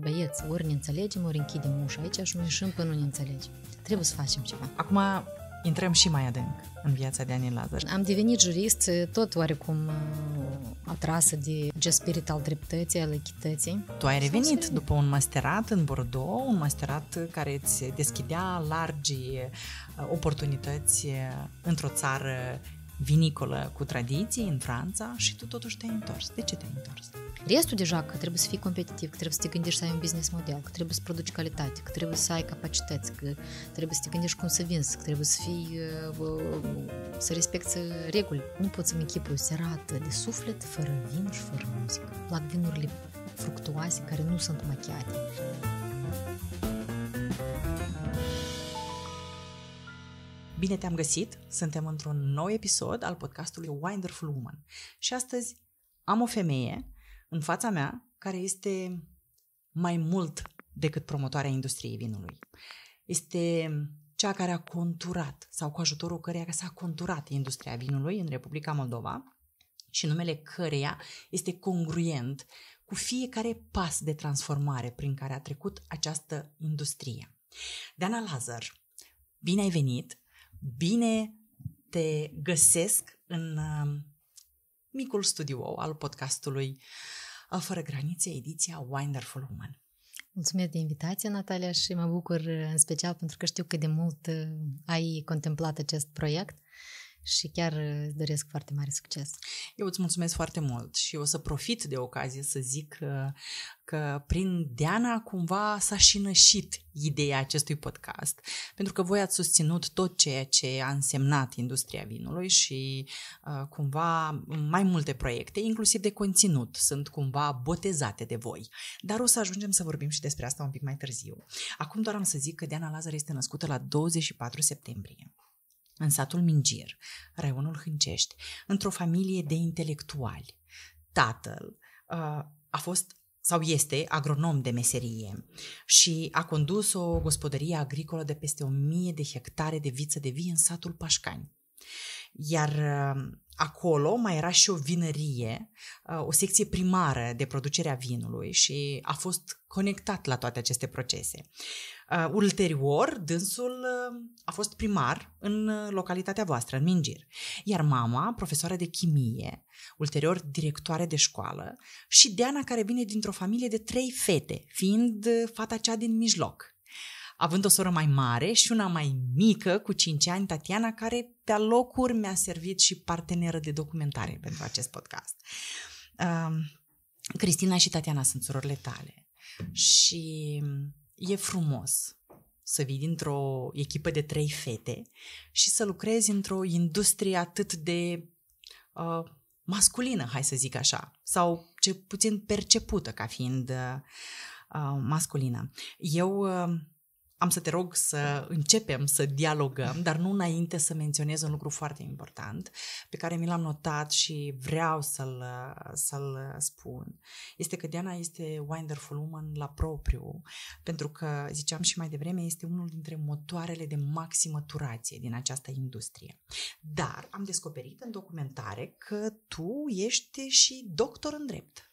Băieți, ori ne înțelegem, ori închidem ușa aici și nu ieșim până nu ne înțelegem. Trebuie să facem ceva. Acum intrăm și mai adânc în viața de Anil Lazar. Am devenit jurist tot oarecum uh, atrasă de acest spirit al dreptății, al echității. Tu ai revenit după un masterat în Bordeaux, un masterat care îți deschidea largi uh, oportunități uh, într-o țară vinicolă cu tradiții în Franța și tu totuși te-ai întors. De ce te-ai întors? Restul deja că trebuie să fii competitiv, că trebuie să te gândești să ai un business model, că trebuie să produci calitate, că trebuie să ai capacități, că trebuie să te gândești cum să vinzi, că trebuie să fii, uh, uh, să respecti reguli. Nu poți să-mi închipui serată de suflet fără vin și fără muzică. Plac vinurile fructuoase care nu sunt machiate. Bine te-am găsit! Suntem într-un nou episod al podcastului Wonderful Woman. Și astăzi am o femeie în fața mea care este mai mult decât promotoarea industriei vinului. Este cea care a conturat sau cu ajutorul căreia s-a conturat industria vinului în Republica Moldova și numele căreia este congruent cu fiecare pas de transformare prin care a trecut această industrie. Dana Lazar, bine ai venit! Bine te găsesc în um, micul studio al podcastului uh, Fără Granițe, ediția Wonderful Woman. Mulțumesc de invitație, Natalia, și mă bucur în special pentru că știu cât de mult uh, ai contemplat acest proiect și chiar uh, îți doresc foarte mare succes. Eu îți mulțumesc foarte mult și o să profit de ocazie să zic că, uh, că prin Diana cumva s-a și nășit ideea acestui podcast, pentru că voi ați susținut tot ceea ce a însemnat industria vinului și uh, cumva mai multe proiecte, inclusiv de conținut, sunt cumva botezate de voi. Dar o să ajungem să vorbim și despre asta un pic mai târziu. Acum doar am să zic că Diana Lazar este născută la 24 septembrie în satul Mingir, raionul Hâncești, într-o familie de intelectuali. Tatăl uh, a fost sau este agronom de meserie și a condus o gospodărie agricolă de peste o mie de hectare de viță de vie în satul Pașcani. Iar uh, acolo mai era și o vinărie, uh, o secție primară de producerea vinului și a fost conectat la toate aceste procese. Uh, ulterior, dânsul a fost primar în localitatea voastră, în Mingir, iar mama, profesoară de chimie, ulterior directoare de școală și Deana care vine dintr-o familie de trei fete, fiind fata cea din mijloc având o soră mai mare și una mai mică, cu 5 ani, Tatiana, care pe locuri mi-a servit și parteneră de documentare pentru acest podcast. Uh, Cristina și Tatiana sunt surorile tale și e frumos să vii dintr-o echipă de trei fete și să lucrezi într-o industrie atât de uh, masculină, hai să zic așa, sau ce puțin percepută ca fiind uh, masculină. Eu uh, am să te rog să începem să dialogăm, dar nu înainte să menționez un lucru foarte important pe care mi l-am notat și vreau să-l, să-l spun. Este că Diana este Wonderful Woman la propriu, pentru că, ziceam și mai devreme, este unul dintre motoarele de maximă turație din această industrie. Dar am descoperit în documentare că tu ești și doctor în drept.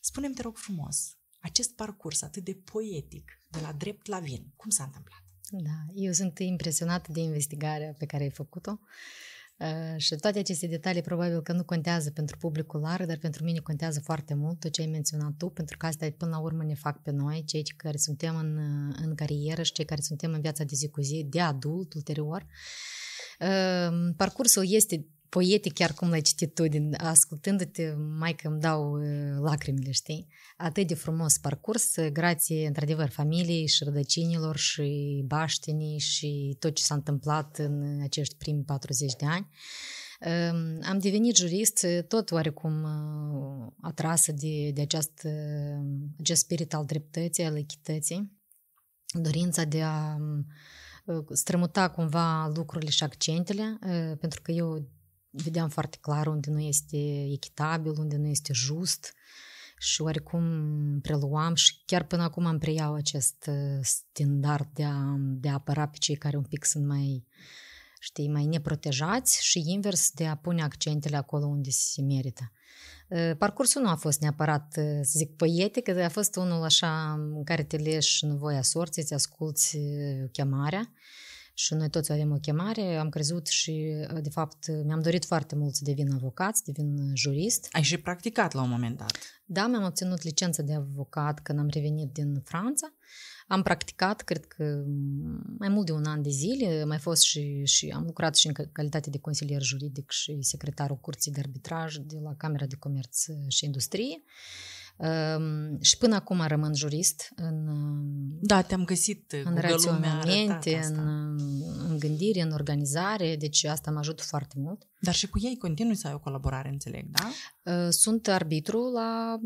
Spune-mi, te rog frumos, acest parcurs atât de poetic de la drept la vin. Cum s-a întâmplat? Da, eu sunt impresionată de investigarea pe care ai făcut-o. Uh, și toate aceste detalii probabil că nu contează pentru publicul larg, dar pentru mine contează foarte mult tot ce ai menționat tu, pentru că asta până la urmă ne fac pe noi, cei care suntem în, uh, în carieră și cei care suntem în viața de zi cu zi, de adult, ulterior. Uh, parcursul este poetic chiar cum l-ai citit tu, din, ascultându-te, mai că îmi dau lacrimile, știi? Atât de frumos parcurs, grație, într-adevăr, familiei și rădăcinilor și baștinii și tot ce s-a întâmplat în acești primi 40 de ani. Am devenit jurist tot oarecum atrasă de, de acest, acest spirit al dreptății, al echității, dorința de a strămuta cumva lucrurile și accentele, pentru că eu vedeam foarte clar unde nu este echitabil, unde nu este just și oarecum preluam și chiar până acum am preiau acest uh, standard de a, de a apăra pe cei care un pic sunt mai știi, mai neprotejați și invers de a pune accentele acolo unde se merită. Uh, parcursul nu a fost neapărat, uh, să zic, poetic, a fost unul așa în care te leși în voia sorții, îți asculți chemarea și noi toți avem o chemare. Am crezut și, uh, de fapt, mi-am dorit foarte mult să devin avocat, să devin uh, jurist. Ai și practicat la un moment dat. Da, mi-am obținut licența de avocat când am revenit din Franța. Am practicat, cred că, mm, mai mult de un an de zile. Mai fost și, și am lucrat și în calitate de consilier juridic și secretarul Curții de Arbitraj de la Camera de Comerț și Industrie. Uh, Ehm, și până acum rămân jurist în ehm, Da, te-am găsit în raționamente, în, în gândire, în organizare, deci asta mă ajută foarte mult. Dar și cu ei continui să ai o colaborare, înțeleg, da? Ehm, sunt arbitru la,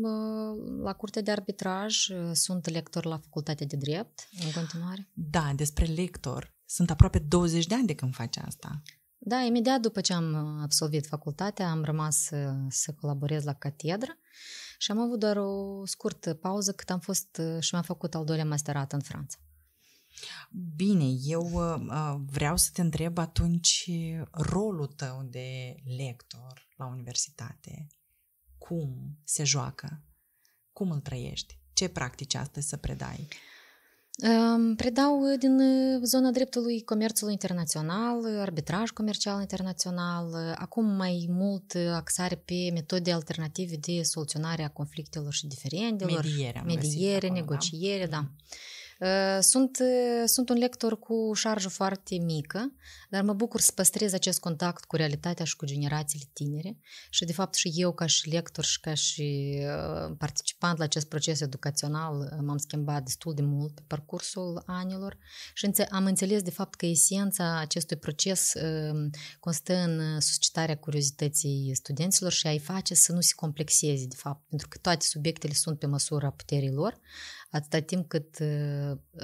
la curte de arbitraj, sunt lector la facultatea de drept în continuare. Da, despre lector. Sunt aproape 20 de ani de când faci asta. Da, imediat după ce am absolvit facultatea, am rămas să, să colaborez la catedră. Uh, și am avut doar o scurtă pauză cât am fost uh, și mi-am făcut al doilea masterat în Franța. Bine, eu uh, uh, vreau să te întreb atunci rolul tău de lector la universitate. Cum se joacă? Cum îl trăiești? Ce practici astăzi să predai? Predau din zona dreptului comerțului internațional, arbitraj comercial internațional, acum mai mult axare pe metode alternative de soluționare a conflictelor și diferendelor, mediere, mediere acolo, negociere, da. da. Ă, sunt, ă, sunt un lector cu șarjă foarte mică, dar mă bucur să păstrez acest contact cu realitatea și cu generațiile tinere și, de fapt, și eu, ca și lector și ca și ă, participant la acest proces educațional, m-am schimbat destul de mult pe parcursul anilor și am înțeles, de fapt, că esența acestui proces constă în suscitarea curiozității studenților și a-i face să nu se complexeze, de fapt, pentru că toate subiectele sunt pe măsura puterii lor, atâta timp cât ă,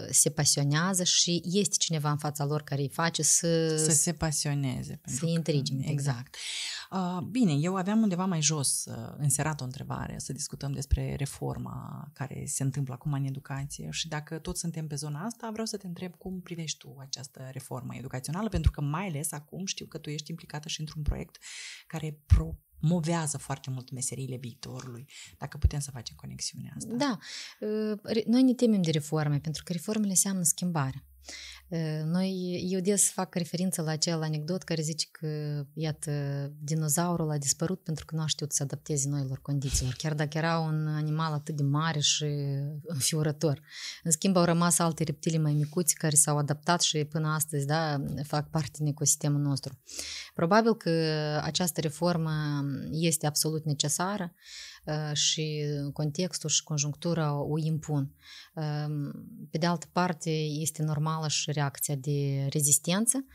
se pasionează și este cineva în fața lor care îi face să... Să se pasioneze. Să îi intrige. Exact. exact. Bine, eu aveam undeva mai jos ă, înserat o întrebare, să discutăm despre reforma care se întâmplă acum în educație și dacă tot suntem pe zona asta, vreau să te întreb cum privești tu această reformă educațională, pentru că mai ales acum știu că tu ești implicată și într-un proiect care movează foarte mult meseriile viitorului, dacă putem să facem conexiunea asta. Da, ă, noi ne temem de reforme, pentru că reformele înseamnă schimbare. Noi, eu des fac referință la acel anecdot care zice că, iată, dinozaurul a dispărut pentru că nu a știut să adapteze noilor condițiilor, chiar dacă era un animal atât de mare și înfiorător. În schimb, au rămas alte reptile mai micuți care s-au adaptat și până astăzi, da, fac parte din ecosistemul nostru. Probabil că această reformă este absolut necesară, și contextul și conjunctura o impun. Pe de altă parte, este normală și reacția de rezistență.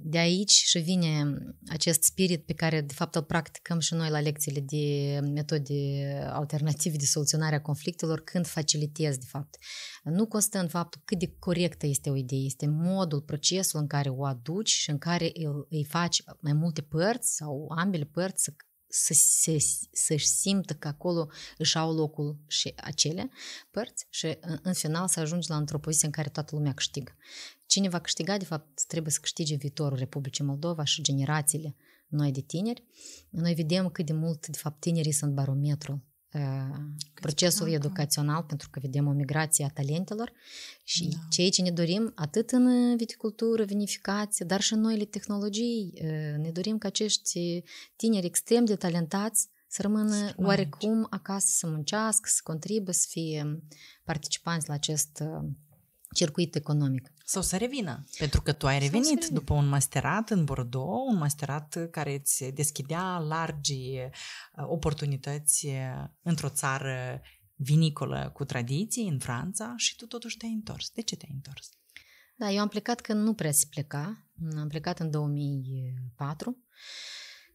De aici și vine acest spirit pe care, de fapt, îl practicăm și noi la lecțiile de metode alternative de soluționare a conflictelor, când facilitez, de fapt. Nu constă în faptul cât de corectă este o idee, este modul, procesul în care o aduci și în care îi faci mai multe părți sau ambele părți să să, se, să-și simtă că acolo își au locul și acele părți și în, în final să ajungi la într-o poziție în care toată lumea câștigă. Cine va câștiga, de fapt, trebuie să câștige viitorul Republicii Moldova și generațiile noi de tineri. Noi vedem cât de mult, de fapt, tinerii sunt barometrul procesul э, educațional, pentru că vedem o migrație a talentelor și da. cei ce ne dorim, atât în uh, viticultură, vinificație, dar și în noile tehnologii, uh, ne dorim ca acești tineri extrem de talentați să rămână să oarecum acasă să muncească, să contribuie, să fie um, participanți la acest uh, circuit economic. Sau să revină, pentru că tu ai revenit după un masterat în Bordeaux, un masterat care îți deschidea largi uh, oportunități uh, într-o țară vinicolă cu tradiții în Franța și tu totuși te-ai întors. De ce te-ai întors? Da, eu am plecat când nu prea se pleca. Am plecat în 2004.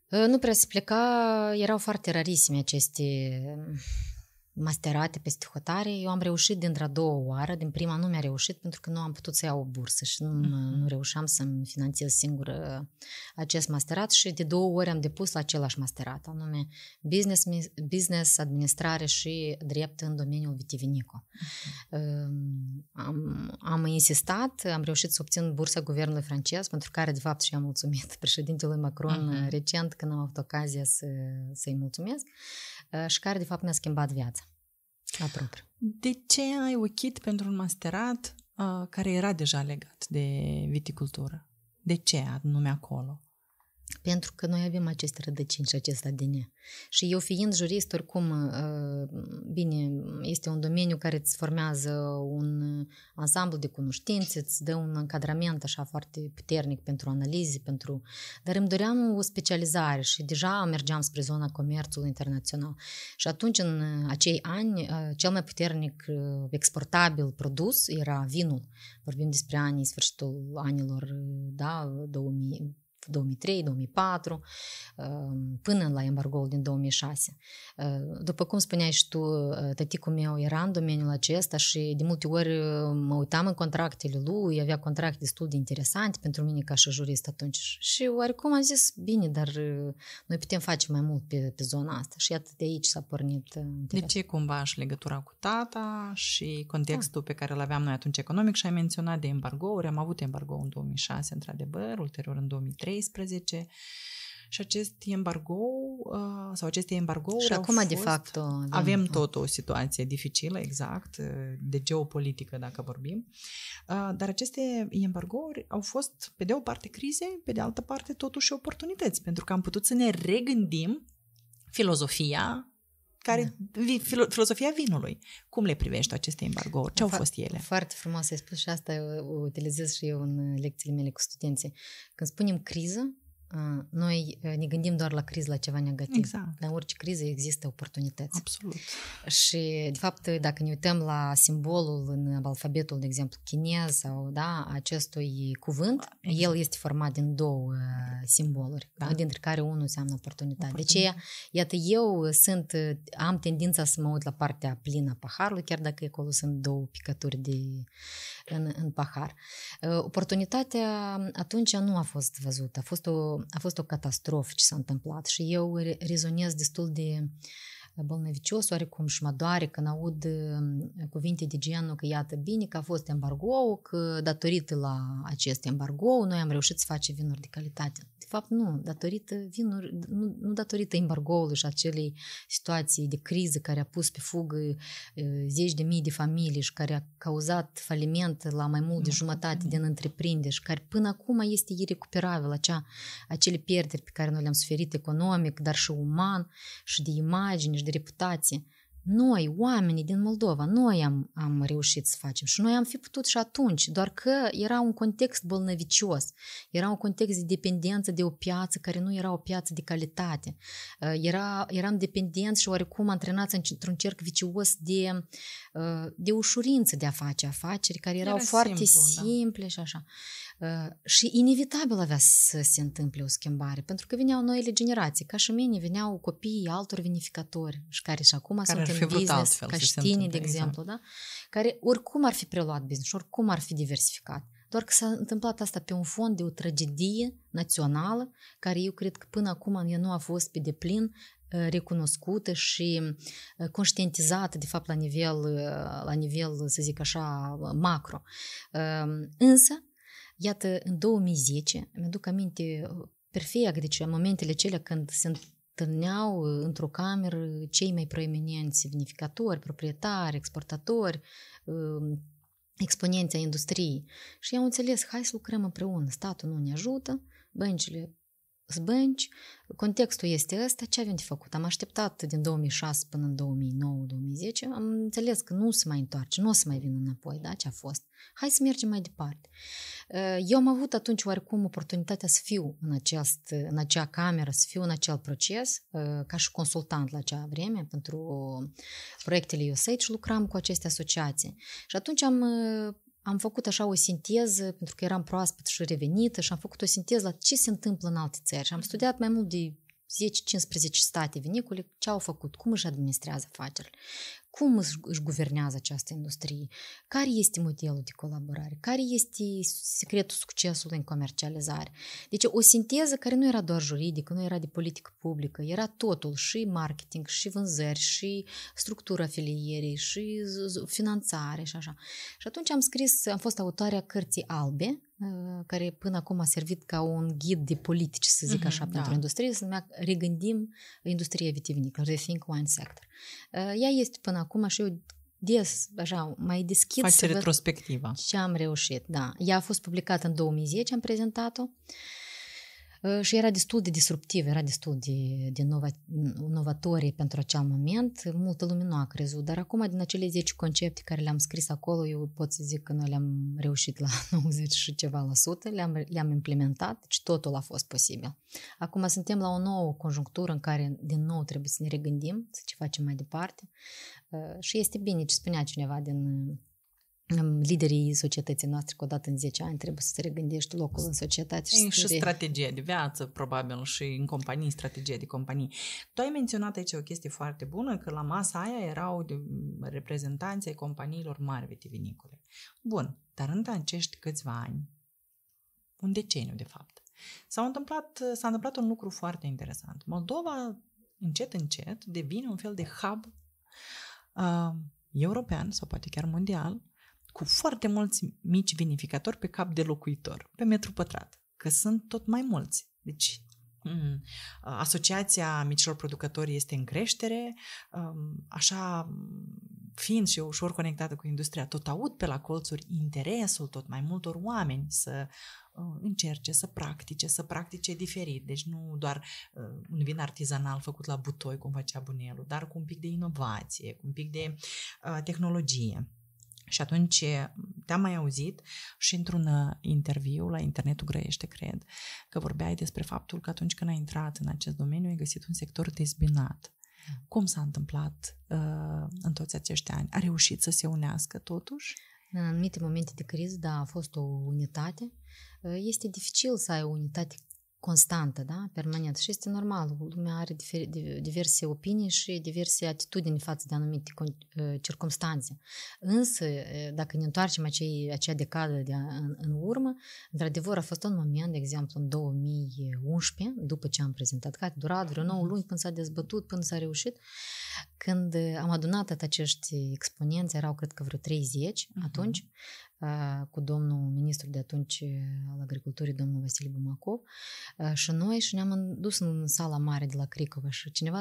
Uh, nu prea se pleca, erau foarte rarisime aceste masterate peste hotare, eu am reușit dintr-a doua oară, din prima nu mi-a reușit pentru că nu am putut să iau o bursă și nu, mm-hmm. nu reușeam să-mi finanțez singur acest masterat și de două ori am depus la același masterat, anume business, business administrare și drept în domeniul vitivinico. Mm-hmm. Ehm, am, am insistat, am reușit să obțin bursa guvernului francez, pentru care de fapt și am mulțumit președintelui Macron mm-hmm. recent când am avut ocazia să, să-i mulțumesc. Uh, și care, de fapt, mi-a schimbat viața la propriu. De ce ai ochit pentru un masterat uh, care era deja legat de viticultură? De ce anume acolo? Pentru că noi avem aceste rădăcini și acest ADN. Și eu fiind jurist, oricum, uh, bine, este un domeniu care îți formează un ansamblu de cunoștințe, îți dă un încadrament așa foarte puternic pentru analize, pentru... Dar îmi doream o specializare și deja mergeam spre zona comerțului internațional. Și atunci, în acei ani, uh, cel mai puternic uh, exportabil produs era vinul. Vorbim despre anii, sfârșitul anilor, da, 2000, 2003-2004, um, până la embargoul din 2006. Uh, după cum spuneai și tu, uh, tăticul meu era în domeniul acesta și de multe ori uh, mă uitam în contractele lui, avea contracte destul de interesante pentru mine ca și jurist atunci. Și oarecum am zis, bine, dar noi putem face mai mult pe, pe zona asta. Și iată de aici s-a pornit interes. Deci e cumva și legătura cu tata și contextul da. pe care îl aveam noi atunci economic și ai menționat de embargouri. Am avut embargo în 2006, într-adevăr, ulterior în 2003 2013 și acest embargo uh, sau aceste embargo Și acum, fost, de fapt, uh, avem da. tot o situație dificilă, exact, uh, de geopolitică, dacă vorbim. Dar aceste embargouri au fost, pe de o parte, crize, pe de altă parte, totuși, oportunități, pentru că am putut să ne regândim filozofia care da. vi, filo, filozofia vinului. Cum le privești aceste embargouri? Ce au fost ele? Foarte frumos ai spus și asta o utilizez și eu în lecțiile mele cu studenții. Când spunem criză, noi э, ne gândim doar la criză, la ceva negativ. Exact. Dar în orice criză există oportunități. Absolut. Și, de fapt, dacă ne uităm la simbolul în alfabetul, de exemplu, chinez sau da, acestui cuvânt, exact. el este format din două uh, simboluri, da. dintre care unul înseamnă oportunitate. oportunitate. Deci, iată, eu sunt, uh, am tendința să mă uit la partea plină a paharului, chiar dacă acolo sunt două picături de, în, în pahar. Uh, oportunitatea atunci nu a fost văzută, a fost o a fost o catastrofă ce s-a întâmplat și eu rezonez destul de bolnăvicios oarecum și mă doare când aud mm, cuvinte de genul că iată bine că a fost embargo, că datorită la acest embargo noi am reușit să facem vinuri de calitate. De fapt, nu, datorită vinuri, nu, nu datorită embargoului și acelei situații de criză care a pus pe fugă zeci de mii de familii și care a cauzat faliment la mai mult de mm, jumătate mm. din întreprinderi și care până acum este irecuperabil acea, acele pierderi pe care noi le-am suferit economic, dar și uman și de imagine și de reputație. Noi, oamenii din Moldova, noi am, am reușit să facem și noi am fi putut și atunci, doar că era un context bolnăvicios, era un context de dependență de o piață care nu era o piață de calitate. Uh, era, eram dependenți și oarecum antrenați într-un cerc vicios de, uh, de ușurință de a face afaceri care erau era foarte simplu, da. simple da. și așa și inevitabil avea să se întâmple o schimbare, pentru că veneau noile generații. Ca și mine veneau copiii altor vinificatori și care și acum care sunt în business, ca și întâmple, de exemplu, exact. da? care oricum ar fi preluat business, oricum ar fi diversificat. Doar că s-a întâmplat asta pe un fond de o tragedie națională, care eu cred că până acum ea nu a fost pe deplin recunoscută și conștientizată, de fapt, la nivel, la nivel, să zic așa, macro. Însă, Iată, în 2010, mi-aduc aminte perfect, deci momentele cele când se întâlneau uh, într-o cameră cei mai proeminenți semnificatori, proprietari, exportatori, um, exponenții a industriei. Și eu am înțeles, hai să lucrăm împreună, statul nu ne ajută, băncile zbânci, contextul este ăsta, ce avem de făcut? Am așteptat din 2006 până în 2009-2010, am înțeles că nu se mai întoarce, nu o să mai vin înapoi, da, ce a fost. Hai să mergem mai departe. Uh, eu am avut atunci oarecum oportunitatea să fiu în, acest, în acea cameră, să fiu în acel proces, uh, ca și consultant la acea vreme pentru proiectele USAID și lucram cu aceste asociații. Și atunci am uh, am făcut așa o sinteză, pentru că eram proaspăt și revenită și am făcut o sinteză la ce se întâmplă în alte țări. Și am mhm. studiat mai mult de 10-15 state vinicole, ce au făcut, cum își administrează afacerile, cum își, guvernează această industrie, care este modelul de colaborare, care este secretul succesului în comercializare. Deci o sinteză care nu era doar juridică, nu era de politică publică, era totul, și marketing, și vânzări, și structura filierii, și finanțare și așa. Și atunci am scris, am fost autoarea cărții albe, Ă, care până acum a servit ca un ghid de politici, să zic uh-huh, așa, da. pentru industrie, să numea Regândim industria vitivinică, Rethink Wine Sector. Ă, ea este până acum și eu des, așa, mai deschid Face să retrospectiva. ce am reușit, da. Ea a fost publicată în 2010, am prezentat-o. Uh, Э, și era destul de disruptiv, era destul de, de nova, novatorie pentru acel moment. Multă lume nu a crezut, dar acum din acele 10 concepte care le-am scris acolo, eu pot să zic că noi le-am reușit la 90 și ceva la sută, le-am, le-am implementat și deci totul a fost posibil. Acum suntem la o nouă conjunctură în care din nou trebuie să ne regândim, să ce facem mai departe ă, și este bine ce spunea cineva din liderii societății noastre, că odată în 10 ani trebuie să se regândești locul în societate. Și, și de... strategia de viață, probabil, și în companii, strategia de companii. Tu ai menționat aici o chestie foarte bună, că la masa aia erau reprezentanții companiilor mari vitivinicole. Bun, dar în acești câțiva ani, un deceniu, de fapt, s-a întâmplat, s-a întâmplat un lucru foarte interesant. Moldova, încet, încet, devine un fel de hub uh, european sau poate chiar mondial cu foarte mulți mici vinificatori pe cap de locuitor, pe metru pătrat, că sunt tot mai mulți. Deci mm, Asociația micilor producători este în creștere, um, așa fiind și eu ușor conectată cu industria, tot aud pe la colțuri interesul tot mai multor oameni să uh, încerce, să practice, să practice diferit. Deci nu doar uh, un vin artizanal făcut la butoi, cum facea bunelul, dar cu un pic de inovație, cu un pic de uh, tehnologie. Și atunci te-am mai auzit și într-un uh, interviu la internetul grăiește, cred, că vorbeai despre faptul că atunci când ai intrat în acest domeniu ai găsit un sector dezbinat. Mm. Cum s-a întâmplat uh, în toți acești ani? A reușit să se unească totuși? În anumite momente de criză, da, a fost o unitate. Uh, este dificil să ai o unitate constantă, da? permanent. Și este normal, lumea are diverse opinii și diverse atitudini față de anumite ă, circumstanțe. Însă, ă, dacă ne întoarcem acei, acea decadă de, în, în urmă, într-adevăr a fost un moment, de exemplu, în 2011, după ce am prezentat, că a durat vreo 9 luni până s-a dezbătut, până s-a reușit, când am adunat acești exponenți, erau cred că vreo 30 uh-huh. Mm-hmm. atunci, cu domnul ministru de atunci al agriculturii, domnul Vasile Bumacov, și noi și ne-am dus în sala mare de la Cricova și cineva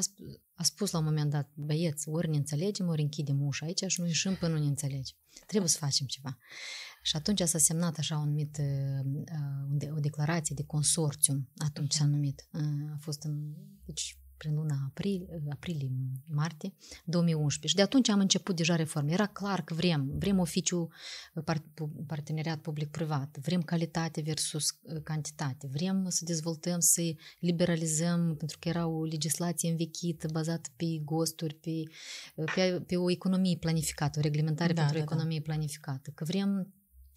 a spus la un moment dat, băieți, ori ne înțelegem, ori închidem ușa aici și nu ieșim până nu ne înțelegem. Trebuie să facem ceva. Și atunci s-a semnat așa un mit, o declarație de consorțium, atunci s-a numit. A fost în, deci, prin luna aprilie, aprilie martie 2011. Și de atunci am început deja reforme. Era clar că vrem, vrem oficiu uh, parteneriat public-privat, vrem calitate versus uh, cantitate, vrem să dezvoltăm, să liberalizăm, pentru că era o legislație învechită, bazată pe gosturi, pe, uh, pe, pe o economie planificată, o reglementare da, pentru da, o da. economie da. planificată, că vrem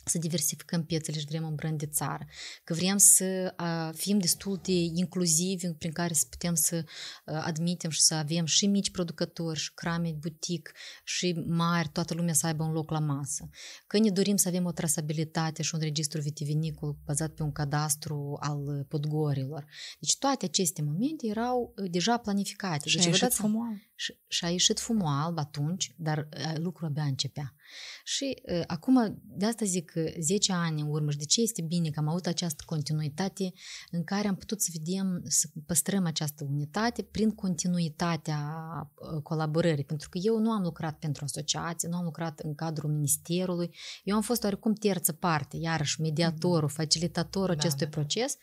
să diversificăm piețele și vrem un brand de țară, că vrem să fim destul de inclusivi prin care să putem să admitem și să avem și mici producători, și crame, butic, și mari, toată lumea să aibă un loc la masă, că ne dorim să avem o trasabilitate și un registru vitivinicul bazat pe un cadastru al podgorilor. Deci toate aceste momente erau uh, deja planificate. Și deci, a ieșit fumoal. Și, și a ieșit fumoal atunci, dar lucrul abia începea. Și uh, acum, de asta zic, 10 ă, ani în urmă și de ce este bine că am avut această continuitate în care am putut să vedem, să păstrăm această unitate prin continuitatea ă, colaborării. Pentru că eu nu am lucrat pentru asociație, nu am lucrat în cadrul ministerului, eu am fost oarecum terță parte, iarăși mhm. mediatorul, facilitatorul da, acestui da, proces,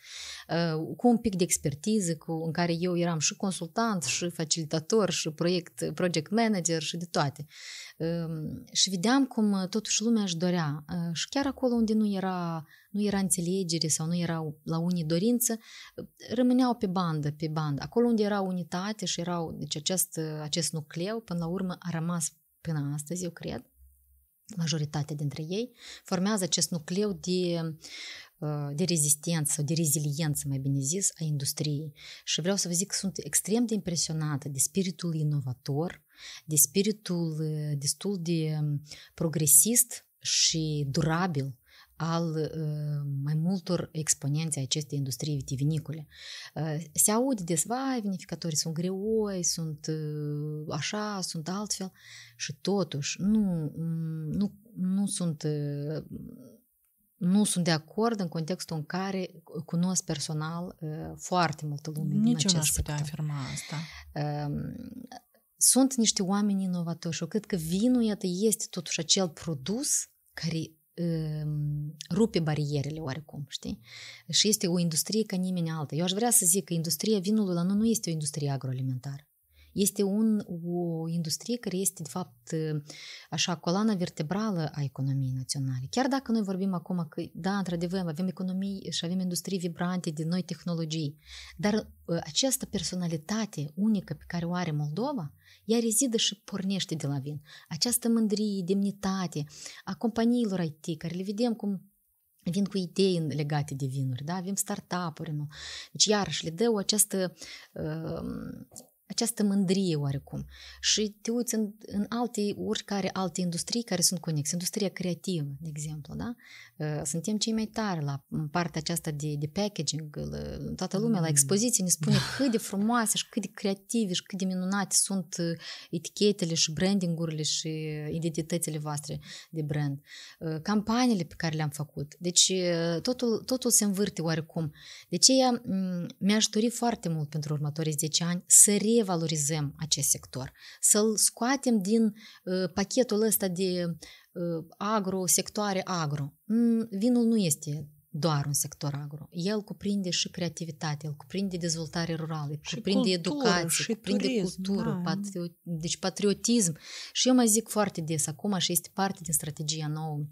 uh, cu un pic de expertiză, cu, în care eu eram și consultant, și facilitator, și proiect, project manager, și de toate. Uh, și vedeam vedeam cum uh, totuși lumea își dorea uh, și chiar acolo unde nu era, nu era înțelegere sau nu era la unii dorință, rămâneau pe bandă, pe bandă. Acolo unde era unitate și erau, deci acest, uh, acest nucleu, până la urmă a rămas până astăzi, eu cred, majoritatea dintre ei, formează acest nucleu de de rezistență de reziliență, mai bine zis, a industriei. Și vreau să vă zic că sunt extrem de impresionată de spiritul inovator, de spiritul destul de progresist și durabil al mai multor exponenți ai acestei industrie vitivinicole. Se aude des, vai, vinificatorii sunt greoi, sunt așa, sunt altfel și totuși nu, nu, nu sunt nu sunt de acord în contextul în care cunosc personal uh, foarte multă lume Nici din acest n putea sector. afirma asta. Ehm, sunt niște oameni inovatori și eu cred că vinul, iată, este totuși acel produs care ehm, rupe barierele oarecum, știi? Și este o industrie ca nimeni alta. Eu aș vrea să zic că industria vinului la noi nu este o industrie agroalimentară. Este un, o industrie care este, de fapt, ă, așa, coloana vertebrală a economiei naționale. Chiar dacă noi vorbim acum că, da, într-adevăr, avem economii și avem industrii vibrante de noi tehnologii, dar ă, această personalitate unică pe care o are Moldova, ea rezidă și pornește de la vin. Această mândrie, demnitate a companiilor IT, care le vedem cum vin cu idei legate de vinuri, da? avem startup-uri, nu? Deci iarăși le dă o această uh, această mândrie oarecum și te uiți în, în alte, oricare alte industrii care sunt conexe, industria creativă, de exemplu, da? Uh, suntem cei mai tari la partea aceasta de, de packaging, uh, toată lumea la mm. expoziție ne spune cât de frumoase și cât de creative și cât de minunate sunt uh, etichetele și brandingurile și identitățile voastre de brand, campaniile pe care le-am făcut. Deci totul, totul se învârte oarecum. De deci, aceea mi-aș dori foarte mult pentru următorii 10 ani să re revalorizăm acest sector, să-l scoatem din uh, pachetul ăsta de uh, agro, sectoare agro. Mm, vinul nu este doar un sector agro. El cuprinde și creativitate, el cuprinde dezvoltare rurală, el cuprinde cultură, educație, cuprinde turism, cultură, da. patriot, deci patriotism. Și eu mai zic foarte des acum și este parte din strategia nouă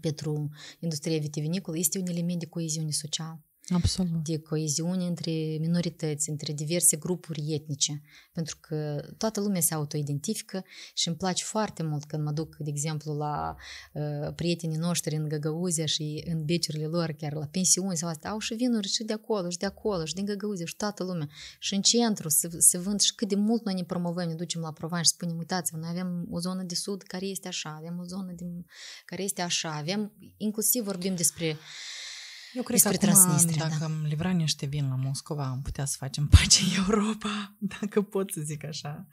pentru industria vitivinicolă, este un element de coeziune socială. Absolut. de coeziune între minorități, între diverse grupuri etnice, pentru că toată lumea se autoidentifică și îmi place foarte mult când mă duc, de exemplu, la uh, prietenii noștri în Găgăuzia și în beciurile lor, chiar la pensiuni sau astea, au și vinuri și de acolo, și de acolo, și din Găgăuzia, și toată lumea. Și în centru se, se vând și cât de mult noi ne promovăm, ne ducem la Provan și spunem, uitați-vă, noi avem o zonă de sud care este așa, avem o zonă din, care este așa, avem, inclusiv vorbim despre uh, eu cred despre că acum, Dacă da. îmi livra niște vin la Moscova, am putea să facem pace în Europa, dacă pot să zic așa.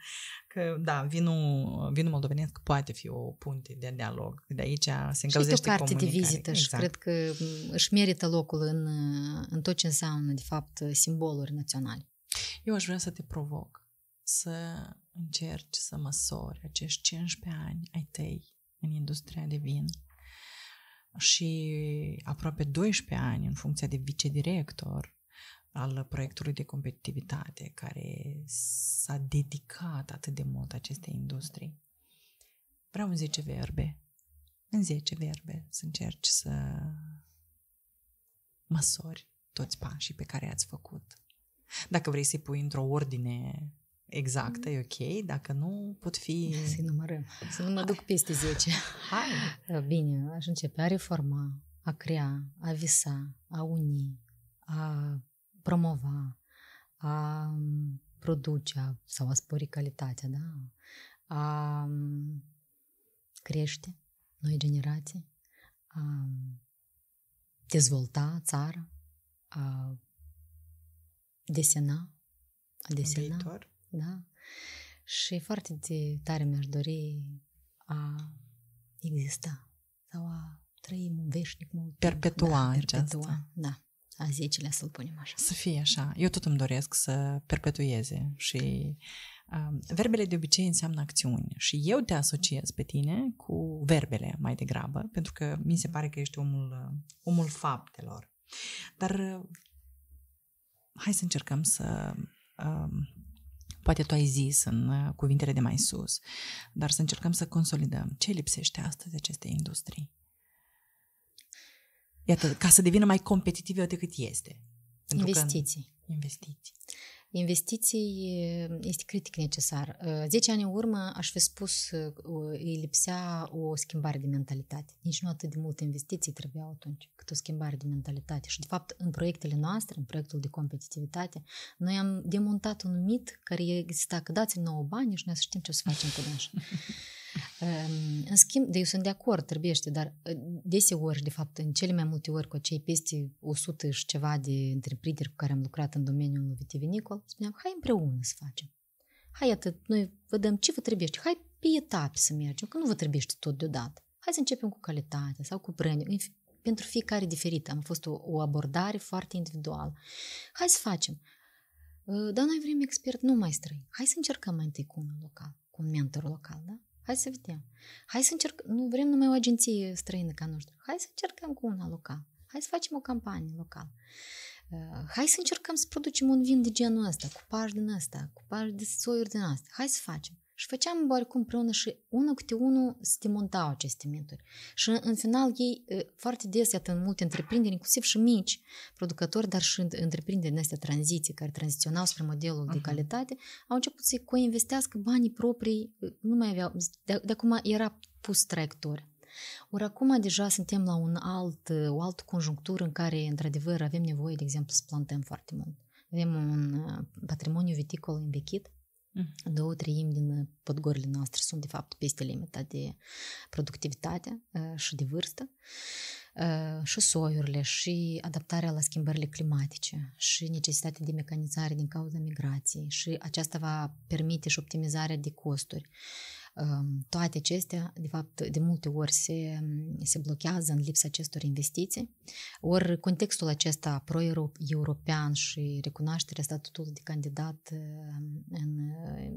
Că, da, vinul, vinul moldovenesc poate fi o punte de dialog. De aici se încălzește Și o carte de vizită exact. și cred că mm, își merită locul în, în tot ce înseamnă, de fapt, simboluri naționale. Eu aș vrea să te provoc să încerci să măsori acești 15 ani ai tăi în industria de vin și aproape 12 ani în funcția de vicedirector al proiectului de competitivitate care s-a dedicat atât de mult acestei industrii. Vreau în 10 verbe, în 10 verbe să încerci să măsori toți pașii pe care i-ați făcut. Dacă vrei să-i pui într-o ordine exactă, mm. e ok, dacă nu pot fi... Să-i numărăm, să nu mă duc peste 10. Hai! Uh, bine, aș începe a reforma, a crea, a visa, a uni, a promova, a um, produce sau a spori calitatea, da? A um, crește noi generații, a um, dezvolta țara, a desena, a desena. Viitor da? Și foarte de tare mi-aș dori a exista sau a trăi veșnic mult. Perpetua da, Perpetua, da. A zecilea să-l punem așa. Să fie așa. Eu tot îmi doresc să perpetueze și um, verbele de obicei înseamnă acțiuni și eu te asociez pe tine cu verbele mai degrabă, pentru că mi se pare că ești omul, uh, omul faptelor. Dar uh, hai să încercăm să um, poate tu ai zis în uh, cuvintele de mai sus, dar să încercăm să consolidăm ce lipsește astăzi acestei industrii. Iată, ca să devină mai competitivă decât este. Pentru investiții. Că investiții. Investiții eh, este critic necesar. 10 eh, ani în urmă, aș fi spus, eh, îi lipsea o schimbare de mentalitate. Nici nu atât de multe investiții trebuiau atunci, cât o schimbare de mentalitate. Și, de fapt, în proiectele noastre, în proiectul de competitivitate, noi am demontat un mit care exista că dați nouă bani și noi să știm ce o să facem cu noi. În schimb, de eu sunt de acord, trebuiește, dar э, deseori, de fapt, în cele mai multe ori cu cei peste 100 și ceva de întreprinderi cu care am lucrat în domeniul vitivinicol, spuneam, hai împreună să facem. Hai atât, noi vedem ce vă trebuiește, hai pe etape să mergem, că nu vă trebuiește tot deodată. Hai să începem cu calitatea sau cu brandul. pentru fiecare diferită. Am fost o, o abordare foarte individuală. Hai să facem. Ă, dar noi vrem expert, nu mai străin. Hai să încercăm mai întâi cu unul local, cu un mentor local, da? Hai să vedem. Hai să încercăm, nu vrem numai o agenție străină ca noastră. Hai să încercăm cu una locală. Hai să facem o campanie locală. Uh, hai să încercăm să producem un vin de genul ăsta, cu pași din ăsta, cu pași de soiuri din asta. Hai să facem. Și făceam oarecum împreună și unul câte unul se demontau aceste mituri. Și în final ei foarte des, iată, în multe întreprinderi, inclusiv și mici producători, dar și întreprinderi în astea tranziții, care tranziționau spre modelul uh-huh. de mhm. calitate, au început să-i coinvestească banii proprii, nu mai aveau, de, acum era pus traiectori. Ori acum deja suntem la un alt, o altă conjunctură în care, într-adevăr, avem nevoie, de exemplu, să plantăm foarte mult. Avem un patrimoniu viticol învechit, Două treimi din uh, podgorile noastre sunt, de fapt, peste limita de productivitate uh, și de vârstă uh, și soiurile, și adaptarea la schimbările climatice, și necesitatea de mecanizare din cauza migrației, și aceasta va permite și optimizarea de costuri toate acestea, de fapt, de multe ori se, se blochează în lipsa acestor investiții, ori contextul acesta pro-european și recunoașterea statutului de candidat în,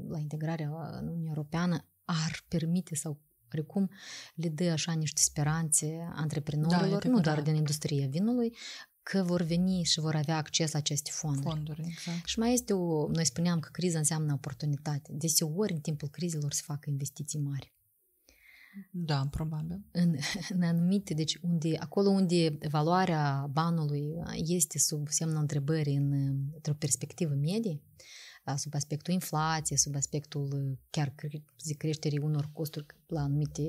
la integrarea în Uniunea Europeană ar permite sau oricum le dă așa niște speranțe antreprenorilor, da, nu doar din industria vinului, că vor veni și vor avea acces la aceste fonduri. fonduri exact. Și mai este o, noi spuneam că criza înseamnă oportunitate. Deseori în timpul crizelor se fac investiții mari. Da, probabil. În, în anumite, deci unde, acolo unde valoarea banului este sub semnul întrebării în, într-o perspectivă medie, sub aspectul inflației, sub aspectul uh, chiar zic, creșterii unor costuri la anumite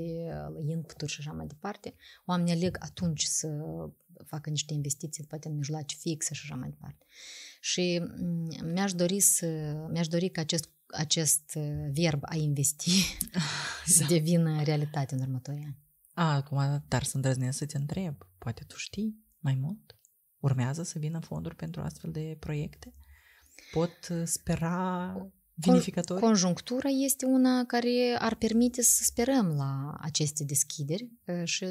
uh, inputuri și așa mai departe, oamenii aleg atunci să facă niște investiții, poate în mijloace fixe și așa mai departe. Și mm, mi-aș dori, să, mi-aș dori ca acest acest uh, verb a investi să da. devină realitate în următorii ani. A, acum, dar să îndrăznesc să te întreb, poate tu știi mai mult? Urmează să vină fonduri pentru astfel de proiecte? pot uh, spera vinificatori? Conjunctura este una care ar permite să sperăm la aceste deschideri uh, și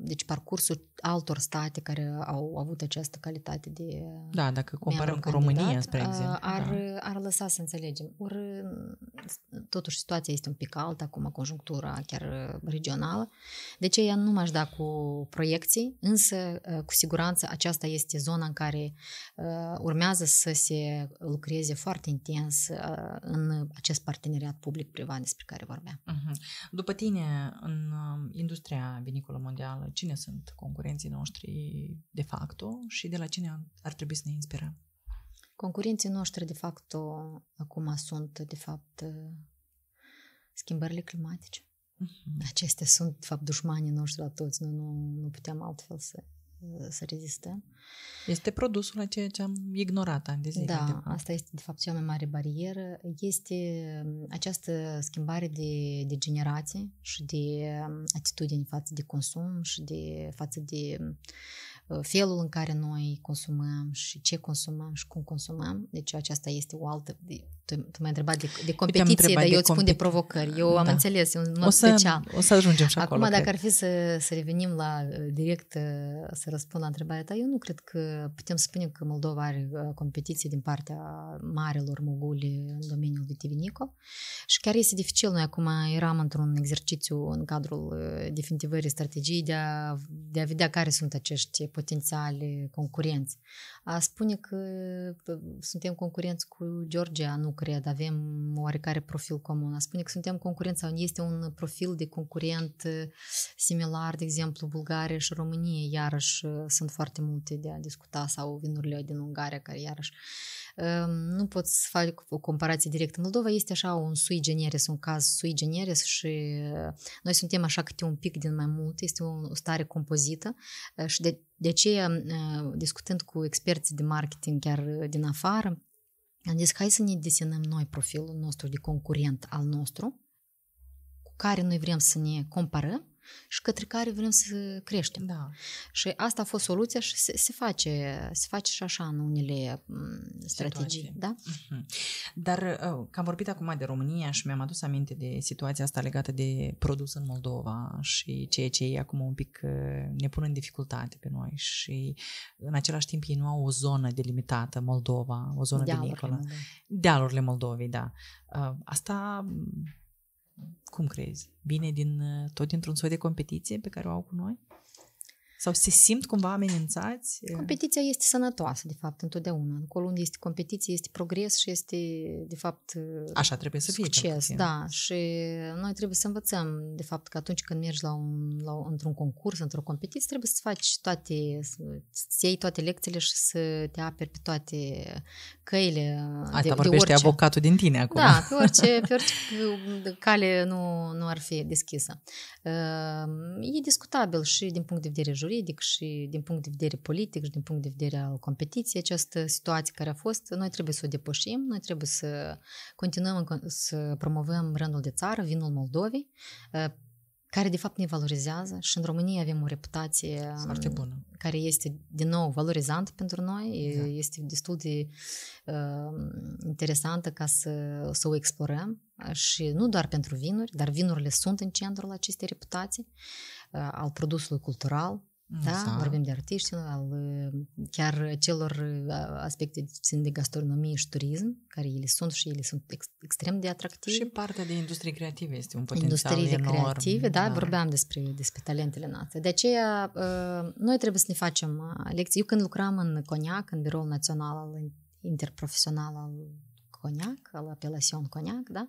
deci parcursul altor state care au avut această calitate de Da, dacă comparăm cu România, spre exemplu. Ar, da. ar lăsa să înțelegem. Or, totuși, situația este un pic altă acum conjunctura chiar regională. De ce ea nu m-aș da cu proiecții, însă, ă, cu siguranță, aceasta este zona în care ă, urmează să se lucreze foarte intens ă, în acest parteneriat public-privat despre care vorbeam. Mhm. După tine, în industria vinicolă mondială cine sunt concurenții noștri de facto și de la cine ar trebui să ne inspirăm. Concurenții noștri, de fapt, acum sunt, de fapt, uh, schimbările climatice. Uh-huh. Acestea sunt, de fapt, dușmanii noștri la toți. Noi nu, nu putem altfel să Uh, să rezistăm. Este produsul a ceea ce am ignorat ani de zile. Da, asta este de fapt cea mai mare barieră. Este um, această schimbare de, de generație, și de um, atitudini față de consum și de față de um, Uh, felul în care noi consumăm și ce consumăm și cum consumăm. Deci aceasta este o altă... De, tu, tu m-ai întrebat de, de competiție, dar eu îți spun de provocări. Eu da. am înțeles, eu nu o să, special. O să ajungem și Acum, acolo. Acum, dacă ar fi să, să revenim la uh, direct, uh, să răspund la întrebarea ta, eu nu cred că putem spune că Moldova are competiție din partea marelor moguli în domeniul vitivinico și chiar este dificil. Noi acum eram într-un exercițiu în cadrul definitivării strategiei de a, de a vedea care sunt acești potențiali concurenți. A spune că suntem concurenți cu Georgia, nu cred, avem oarecare profil comun. A spune că suntem concurenți sau este un profil de concurent uh, similar, de exemplu, Bulgaria și România, iarăși uh, sunt foarte multe de a discuta, sau vinurile din Ungaria, care iarăși nu pot să fac o comparație directă. Moldova este așa un sui generis, un caz sui generis și noi suntem așa câte un pic din mai mult, este o stare compozită și de, de aceea, discutând cu experții de marketing chiar din afară, am zis, hai să ne desenăm noi profilul nostru de concurent al nostru, cu care noi vrem să ne comparăm și către care vrem să creștem. Da. Și asta a fost soluția și se, se face se face și așa în unele strategii. Da? Uh-huh. Dar uh, că am vorbit acum de România și mi-am adus aminte de situația asta legată de produs în Moldova și ceea ce ei acum un pic uh, ne pun în dificultate pe noi și în același timp ei nu au o zonă delimitată, Moldova, o zonă Dealurile vinicolă. Moldova. Dealurile Moldovei, da. Uh, asta cum crezi? Bine din, uh, tot dintr-un soi de competiție pe care o au cu noi? Sau se simt cumva amenințați? Competiția este sănătoasă, de fapt, întotdeauna. Acolo unde este competiție, este progres și este, de fapt, Așa trebuie să fie succes. da, și noi trebuie să învățăm, de fapt, că atunci când mergi la un, la, într-un concurs, într-o competiție, trebuie să faci toate, să iei toate lecțiile și să te aperi pe toate căile. Asta de, vorbește de orice. avocatul din tine acum. Da, pe orice, pe orice cale nu, nu ar fi deschisă. Ă, e discutabil și din punct de vedere juridic, juridic și din punct de vedere politic și din punct de vedere al competiției, această situație care a fost, noi trebuie să o depășim, noi trebuie să continuăm să promovăm rândul de țară, vinul Moldovei, uh, care de fapt ne valorizează și în România avem o reputație Foarte bună. Um, care este din nou valorizantă pentru noi, da. este destul de uh, interesantă ca să, să o explorăm uh, și nu doar pentru vinuri, dar vinurile sunt în centrul acestei reputații uh, al produsului cultural, da? da? Vorbim de artiști, al, chiar celor aspecte țin de gastronomie și turism, care ele sunt și ele sunt ex, extrem de atractive. Și partea de industrie creative este un potențial Industriile enorm. creative, da, da, vorbeam despre, despre talentele noastre. De aceea, noi trebuie să ne facem lecții. Eu când lucram în CONIAC, în Biroul Național al Interprofesional al Coniac, la Apelasion Coniac, da?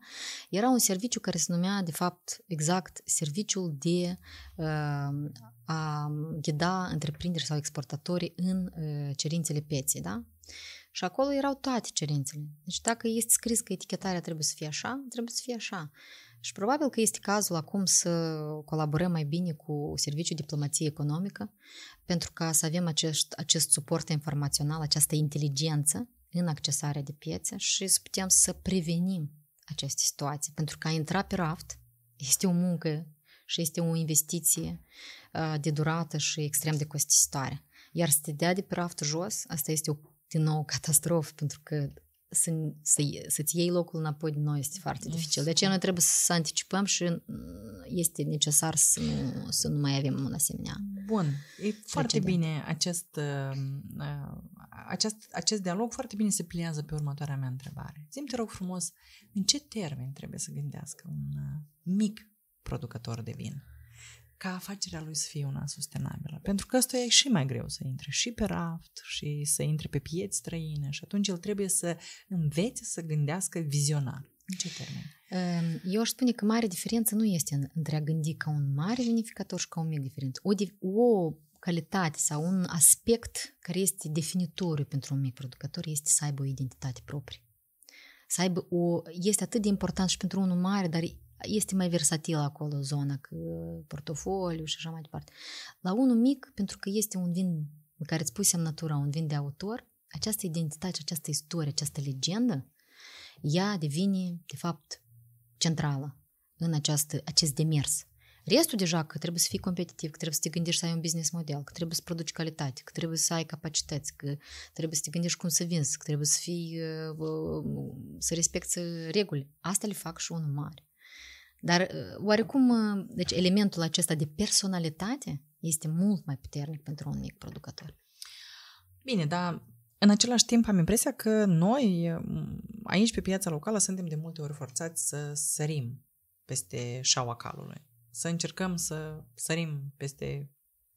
era un serviciu care se numea, de fapt, exact serviciul de uh, a ghida întreprinderi sau exportatori în uh, cerințele pieței. Da? Și acolo erau toate cerințele. Deci dacă este scris că etichetarea trebuie să fie așa, trebuie să fie așa. Și probabil că este cazul acum să colaborăm mai bine cu Serviciul Diplomației Economică pentru ca să avem acest, acest suport informațional, această inteligență în accesarea de piețe și să putem să prevenim aceste situații. Pentru că a intra pe raft este o muncă și este o investiție de durată și extrem de costisitoare. Iar să te dea de pe raft jos, asta este o, din nou o catastrofă, pentru că să, să, să-ți iei locul înapoi din noi este foarte dificil. De aceea noi trebuie să anticipăm și este necesar să nu, să nu mai avem un asemenea. Bun, e foarte bine acest, acest, acest dialog, foarte bine se pliază pe următoarea mea întrebare. Zim, te rog frumos, în ce termen trebuie să gândească un mic producător de vin? ca afacerea lui să fie una sustenabilă. Pentru că ăsta e și mai greu să intre și pe raft și să intre pe pieți străine și atunci el trebuie să învețe să gândească vizionar. În ce termen? Ehm, eu aș spune că mare diferență nu este între a gândi ca un mare vinificator, și ca un mic diferent. O, o calitate sau un aspect care este definitoriu pentru un mic producător este să aibă o identitate proprie. Să aibă o, este atât de important și pentru unul mare, dar este mai versatil acolo zona, că portofoliu și așa mai departe. La unul mic, pentru că este un vin în care îți pui semnătura, un vin de autor, această identitate, această istorie, această legendă, ea devine, de fapt, centrală în această, acest demers. Restul deja că trebuie să fii competitiv, că trebuie să te gândești să ai un business model, că trebuie să produci calitate, că trebuie să ai capacități, că trebuie să te gândești cum să vinzi, că trebuie să fii, uh, uh, să respecti reguli. Asta le fac și unul mare. Dar uh, oarecum, uh, deci elementul acesta de personalitate este mult mai puternic pentru un mic producător. Bine, dar în același timp am impresia că noi mm, aici pe piața locală suntem de multe ori forțați să sărim peste șaua calului. Să încercăm să sărim peste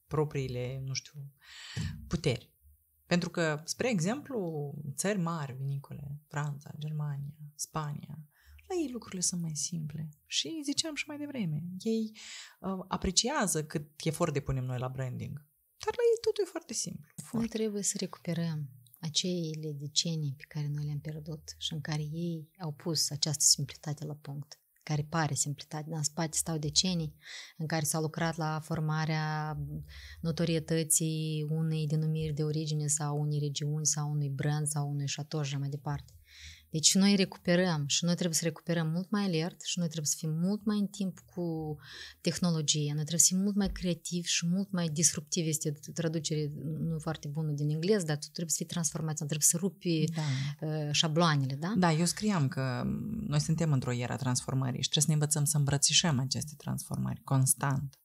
propriile, nu știu, puteri. Pentru că, spre exemplu, țări mari, vinicole, Franța, Germania, Spania, la ei păi, lucrurile sunt mai simple. Și ziceam și mai devreme, ei uh, apreciază cât efort depunem noi la branding. Dar la ei totul e foarte simplu. Noi trebuie să recuperăm acele decenii pe care noi le-am pierdut și în care ei au pus această simplitate la punct care pare simplitate, dar în spate stau decenii în care s-a lucrat la formarea notorietății unei denumiri de origine sau unei regiuni sau unui brand sau unui șator și mai departe. Deci noi recuperăm și noi trebuie să recuperăm mult mai alert și noi trebuie să fim mult mai în timp cu tehnologia. noi trebuie să fim mult mai creativi și mult mai disruptivi. Este traducere nu foarte bună din engleză, dar tu trebuie să fii transformat, trebuie să rupi da. Uh, șabloanele, da? Da, eu scriam că noi suntem într-o era transformării și trebuie să ne învățăm să îmbrățișăm aceste transformări constant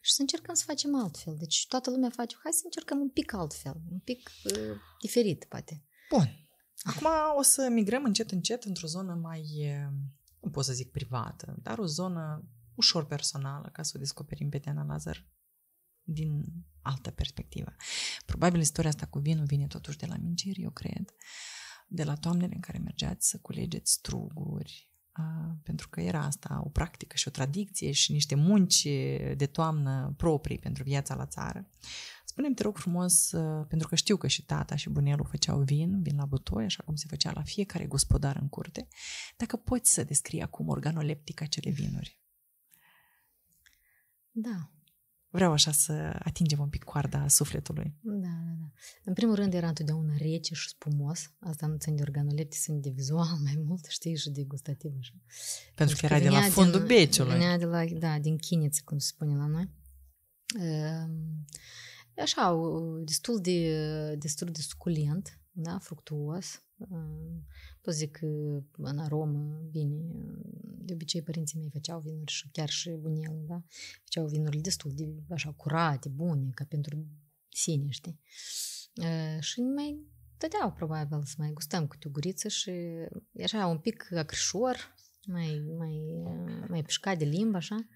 și să încercăm să facem altfel. Deci toată lumea face, hai să încercăm un pic altfel, un pic uh, diferit, poate. Bun. Acum o să migrăm încet, încet într-o zonă mai, nu pot să zic privată, dar o zonă ușor personală, ca să o descoperim pe Diana Lazar din altă perspectivă. Probabil istoria asta cu vinul vine totuși de la mingiri, eu cred, de la toamnele în care mergeați să culegeți struguri, pentru că era asta o practică și o tradiție și niște munci de toamnă proprii pentru viața la țară. Spune-mi, te rog frumos, uh, pentru că știu că și tata și bunelul făceau vin, vin la butoi, așa cum se făcea la fiecare gospodar în curte, dacă poți să descrii acum organoleptic acele vinuri. Da. Vreau așa să atingem un pic coarda sufletului. Da, da, da. În primul rând era întotdeauna rece și spumos. Asta nu țin de organoleptic, sunt de vizual mai mult, știi, și de gustativ. Așa. Pentru că, că deci era de la fundul din, beciului. Venea de la, da, din chiniță, cum se spune la noi. Uh, așa, uh, destul de, uh, destul de suculent, da, fructuos. Tot uh, zic că în aromă, bine, de obicei părinții mei făceau vinuri și chiar și bunel, da? Făceau vinuri destul de așa curate, bune, ca pentru sine, știi? Și mai dădeau probabil să mai gustăm cu o guriță și așa un pic acrișor, mai, mai, mai pișcat de limbă, așa,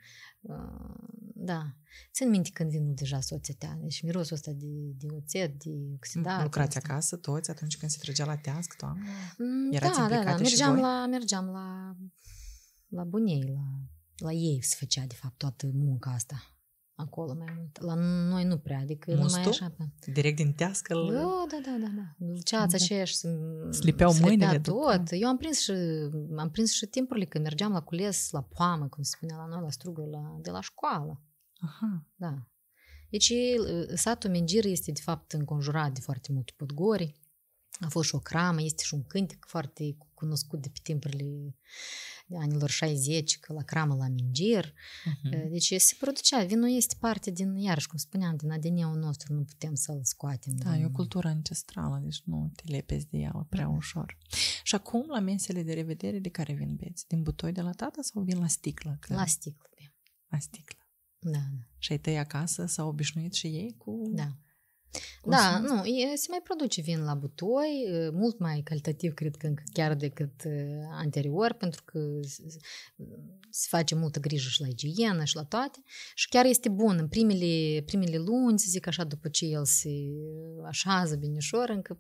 da. Țin minte când vinul deja soția ta, deci mirosul ăsta de, de oțet, de oxidat. Lucrați asta. acasă toți atunci când se trăgea la teasc, toamnă? Mm, da, da, da, mergeam la, mergeam la, la bunei, la, la ei se făcea de fapt toată munca asta acolo mai mult. La noi nu prea, adică Mustu? mai așa. Pe... Direct din tească? Da, da, da, da. da. Ceața mm, da. aceea și mm, slipeau mâinile. tot. După. Eu am prins, și, am prins și timpurile când mergeam la cules, la poamă, cum se spunea la noi, la strugă, la, de la școală. Aha. Da. Deci ă, satul Mengir este de fapt înconjurat de foarte multe podgori, a fost și o cramă, este și un cântec foarte cunoscut de pe timpurile de anilor 60, că la cramă la Mingir. Uh-huh. Mhm. Ă, deci se producea, vinul este parte din, iarăși cum spuneam, din ADN-ul nostru, nu putem să-l scoatem. Da, din... e o cultură ancestrală, deci nu te lepezi de ea prea da. ușor. Și acum la mesele de revedere de care vin beți? Din butoi de la tata sau vin la sticlă? Că... La sticlă. La sticlă. Da, da, Și ai tăi acasă s-au obișnuit și ei cu... Da. Da, nu, se mai produce vin la butoi, mult mai calitativ, cred că, chiar decât anterior, pentru că se face multă grijă și la igienă și la toate. Și chiar este bun în primele, primele luni, să zic așa, după ce el se așează binișor, încă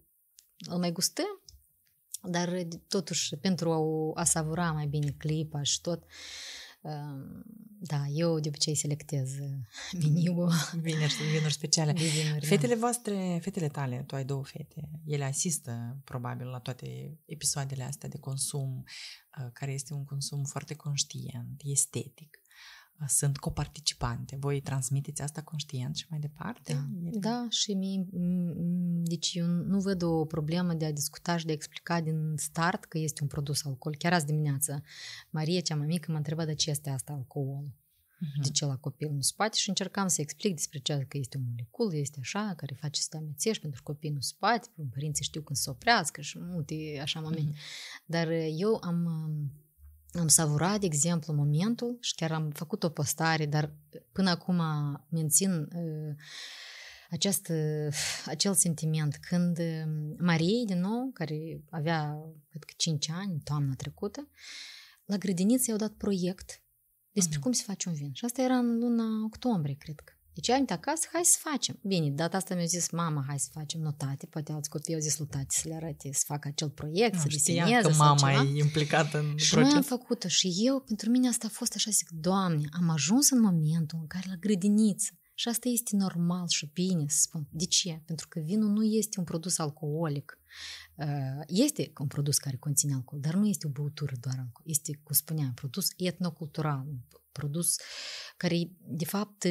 îl mai gustă, dar totuși pentru a, a savura mai bine clipa și tot, uh, da, eu de obicei selectez э, meniul. Vineri, vineri speciale. Da. Vineri, Fetele da. voastre, fetele tale, tu ai două fete, ele asistă probabil la toate episoadele astea de consum, uh, care este un consum foarte conștient, estetic sunt coparticipante. Voi transmiteți asta conștient și mai departe? Da, da și mie, deci eu nu văd o problemă de a discuta și de a explica din start că este un produs alcool. Chiar azi dimineață, Maria, cea mai mică, m-a întrebat de ce este asta alcool. Uh-huh. De ce la copil nu spate și încercam să explic despre ce că este o moleculă, este așa, care face să te pentru copii nu spate, părinții știu când să oprească și multe așa momente. Uh-huh. Dar eu am am savurat, de exemplu, momentul și chiar am făcut o postare, dar până acum mențin uh, acest, uh, acel sentiment când uh, Marie, din nou, care avea, cred că, 5 ani, toamna trecută, la grădiniță i-au dat proiect despre uh-huh. cum se face un vin. Și asta era în luna octombrie, cred că. Deci ai acasă, hai să facem. Bine, data asta mi-a zis, mama, hai să facem notate, poate alți copii au zis lui tati să le arate, să facă acel proiect, nu, să deseneze că mama ceva. e implicată în Și proces. noi am făcut și eu, pentru mine asta a fost așa, zic, Doamne, am ajuns în momentul în care la grădiniță, și asta este normal și bine să spun. De ce? Pentru că vinul nu este un produs alcoolic. Uh, este un produs care conține alcool, dar nu este o băutură doar alcool. Este, cum spuneam, un produs etnocultural, produs care, de fapt,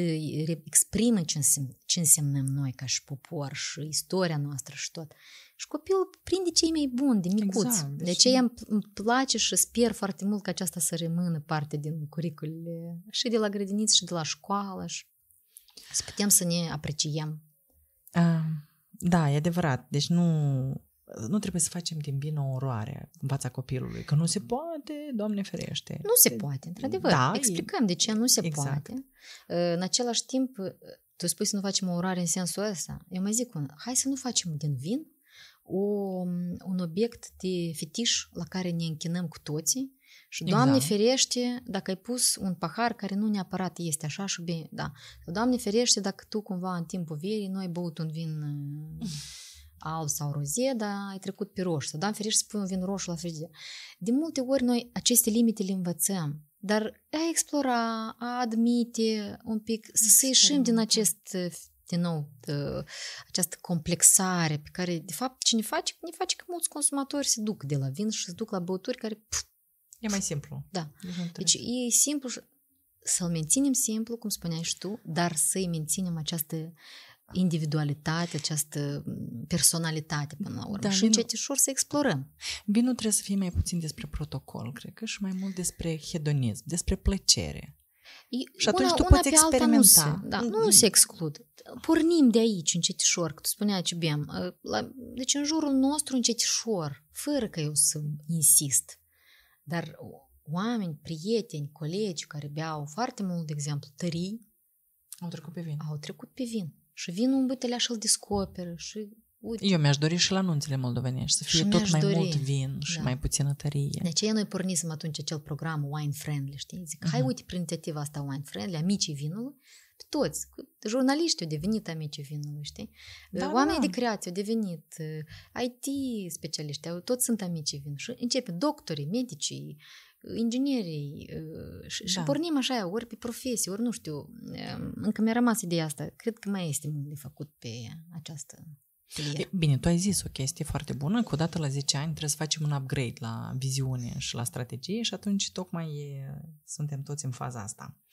exprimă ce, însem- ce însemnăm noi ca și popor și istoria noastră și tot. Și copilul prinde cei mai buni de micuți. Exact, de deci aceea deci... îmi place și sper foarte mult că aceasta să rămână parte din curicul și de la grădiniță și de la școală și să putem să ne apreciem. Uh, da, e adevărat. Deci nu nu trebuie să facem din bine o oroare în fața copilului, că nu se poate, Doamne ferește. Nu se poate, într-adevăr. Da, Explicăm e... de ce nu se exact. poate. Ă, în același timp, tu spui să nu facem o oroare în sensul ăsta. Eu mai zic, un, hai să nu facem din vin o, un obiect de fetiș la care ne închinăm cu toții și, exact. Doamne exact. ferește, dacă ai pus un pahar care nu neapărat este așa și bine, da. Doamne ferește, dacă tu cumva în timpul verii nu ai băut un vin ă, alb sau roze, dar ai trecut pe roșu. Sau, da, ferești să pui un vin roșu la frigider. De multe ori noi aceste limite le învățăm, dar a explora, a admite un pic, să, să ieșim din acest din nou, de, această complexare pe care, de fapt, cine face, ne face că mulți consumatori se duc de la vin și se duc la băuturi care... Pf, e mai simplu. Da. Deci e simplu și să-l menținem simplu, cum spuneai și tu, dar să-i menținem această individualitate, această mm, personalitate până la urmă. Da, și încet ușor să explorăm. Vinul trebuie să fie mai puțin despre protocol, cred că, și mai mult despre hedonism, despre plăcere. E, și atunci una, tu poți experimenta. nu se, da, nu se exclud. Pornim de aici, încetișor, că tu spuneai ce bem. Uh, la, deci în jurul nostru, încetișor, fără că eu să insist. Dar oameni, prieteni, colegi care beau foarte mult, de exemplu, tării, au trecut pe vin. Au trecut pe vin și vin un bâteleaș așa îl descoperă și uite. Eu mi-aș dori și la nunțile moldovenești să fie tot mai dori. mult vin și da. mai puțină tărie. De deci aceea noi pornisem atunci acel program Wine Friendly, știi? Zic, uh-huh. hai mhm. uite prin inițiativa asta Wine Friendly, amicii vinului, pe toți, jurnaliștii au devenit amicii vinului, știi? Da, da, Oamenii da. de creație au devenit, uh, IT specialiști, toți sunt amicii vin și începe doctorii, medicii, inginerii uh, și, da. și pornim așa, ori pe profesie, ori nu știu, um, încă mi-a rămas ideea asta. Cred că mai este mult de făcut pe această Clear. Bine, tu ai zis o chestie foarte bună, că odată la 10 ani trebuie să facem un upgrade la viziune și la strategie și atunci tocmai e, uh, suntem toți în faza asta. Uh,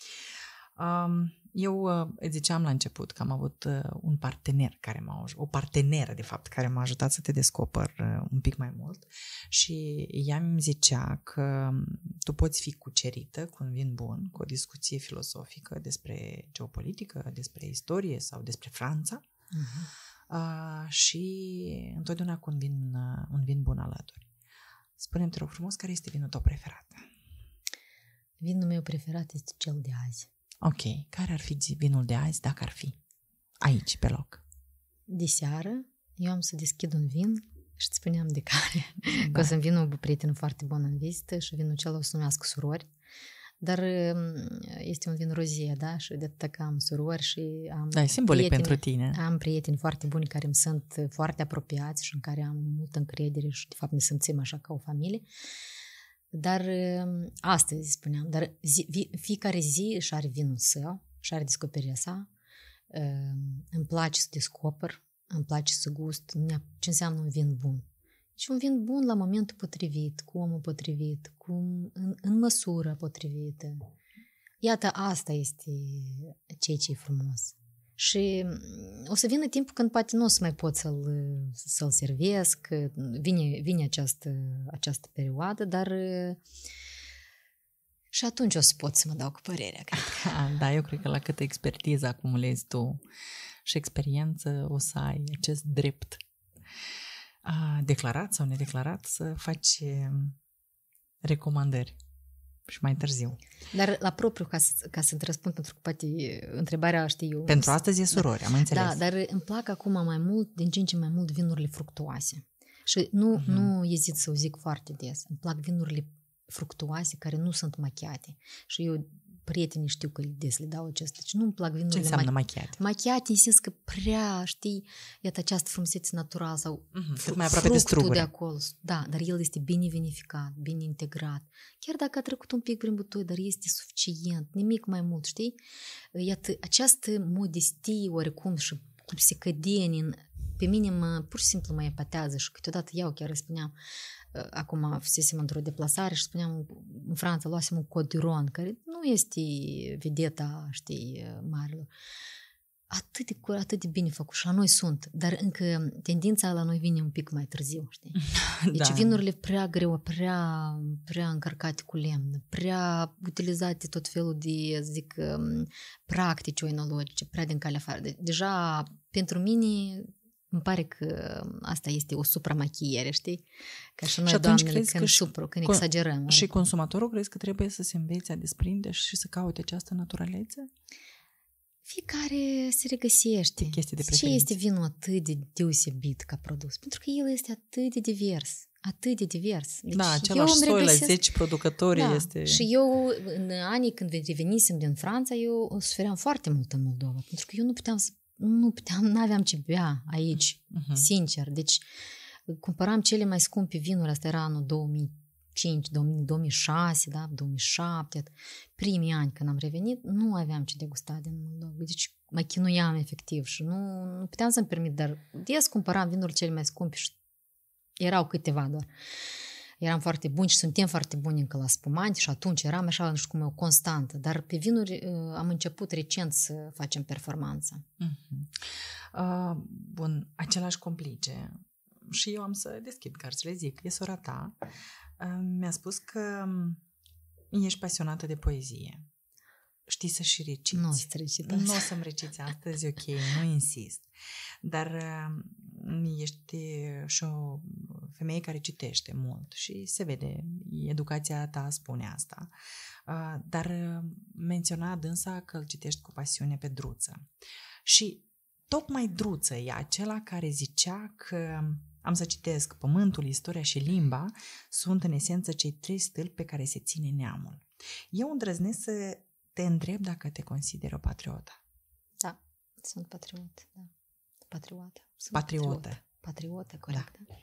eu uh, îți ziceam la început că am avut uh, un partener care m-a o parteneră, de fapt, care m-a ajutat să te descoper uh, un pic mai mult și ea mi zicea că um, tu poți fi cucerită cu un vin bun, cu o discuție filosofică despre geopolitică, despre istorie sau despre Franța uh-huh. și întotdeauna cu un vin, un vin bun alături. Spune-mi, te rog frumos, care este vinul tău preferat? Vinul meu preferat este cel de azi. Ok. Care ar fi vinul de azi dacă ar fi? Aici, pe loc. De seară, eu am să deschid un vin și îți spuneam de care. Da. Că o să-mi vină o prietenă foarte bună în vizită și vinul cel o să numească surori. Dar mm, este un vin rozie, da? Și de atât că am surori și am Da, e simbolic prieteni, pentru tine. Am prieteni foarte buni care îmi sunt foarte apropiați și în care am multă încredere și de fapt ne simțim așa ca o familie. Uh, dar um, astăzi spuneam, dar zi, fiecare zi își are vinul său și are descoperirea sa. Um, îmi place să descoper, îmi place să gust ce înseamnă un vin bun. Și un vin bun la momentul potrivit, cu omul potrivit, cu, în, în măsură potrivită. Iată, asta este ceea ce e frumos. Și mm, o să vină timpul când poate nu o să mai pot să-l, să-l servesc, vine, vine această, această perioadă, dar și atunci o să pot să mă dau cu părerea. Cred. Ah, da, eu cred că la câtă expertiză acumulezi tu și experiență o să ai acest drept ah, declarat sau nedeclarat să faci mm, recomandări și mai târziu. Dar la propriu, ca să, ca să te răspund, pentru că poate întrebarea știu eu... Pentru astăzi e da. surori, da. am înțeles. Da, dar îmi plac acum mai mult, din ce în ce mai mult, vinurile fructuoase. Și nu, uh-huh. nu ezit să o zic foarte des. Îmi plac vinurile fructuoase care nu sunt machiate. Și eu prietenii știu că des le dau acest. Deci nu-mi plac vinurile. Ce înseamnă machiat? Machiat în sens că prea, știi, iată această frumusețe naturală sau uh-huh. Mhm, fr- mai aproape de, struguri. de acolo. Da, dar el este bine vinificat, bine integrat. Chiar dacă a trecut un pic prin butoi, dar este suficient, nimic mai mult, știi? Iată, această modestie oricum și cum se cădeni în pe mine mă, pur și simplu mă epatează și câteodată eu chiar îi spuneam, Э, acum fusesem într-o deplasare și spuneam în Franța luasem un Codiron, care nu este vedeta, știi, marilor. Atât de, cur, atât de bine făcut și la noi sunt, dar încă tendința la noi vine un pic mai târziu, știi? Deci da. vinurile prea greu, prea, prea încărcate cu lemn, prea utilizate tot felul de, zic, practici oinologice, prea din calea afară. De- deja pentru mine îmi pare că asta este o supramachiere, știi? Ca și noi, și doamnele, crezi când că supru, când con- exagerăm. Și oricum. Adică. consumatorul crezi că trebuie să se învețe a desprinde și să caute această naturalețe? Fiecare se regăsește. Chestii de preferință. Ce este vinul atât de deosebit ca produs? Pentru că el este atât de divers atât de divers. Deci da, același soi regăsesc... la 10 producători da. este... Și eu, în anii când revenisem din Franța, eu sufeream foarte mult în Moldova, pentru că eu nu puteam să nu puteam, nu aveam ce bea aici, uh-huh. sincer. Deci cumpăram cele mai scumpe vinuri, asta era anul 2005, 2006, da, 2007, primii ani când am revenit, nu aveam ce degusta din Moldova. Deci mă chinuiam efectiv și nu, nu puteam să-mi permit, dar des cumpăram vinuri cele mai scumpe și erau câteva doar. Uh, eram foarte buni și suntem foarte buni încă la spumanti și atunci eram așa, nu știu cum eu, constantă, dar pe vinuri uh, am început recent să facem performanța. Uh-huh. Mhm. Uh, bun, același complice. Și eu am să deschid ca să le zic. E sora ta. Uh, mi-a spus că um, ești pasionată de poezie. Știi să și reciți. Nu o să reciți Nu o să-mi reciți astăzi, ok, nu insist. Dar uh, ești și o femeie care citește mult și se vede, educația ta spune asta. Dar uh, menționa dânsa că îl citești cu pasiune pe druță. Și tocmai druță e acela care zicea că am să citesc Pământul, istoria și limba sunt în esență cei trei stâlpi pe care se ține neamul. Eu îndrăznesc să te întreb dacă te consideri o patriotă. Da, sunt patriot, da. Patriotă. Sunt patriotă. Patriotă, patriotă corect. Da. da.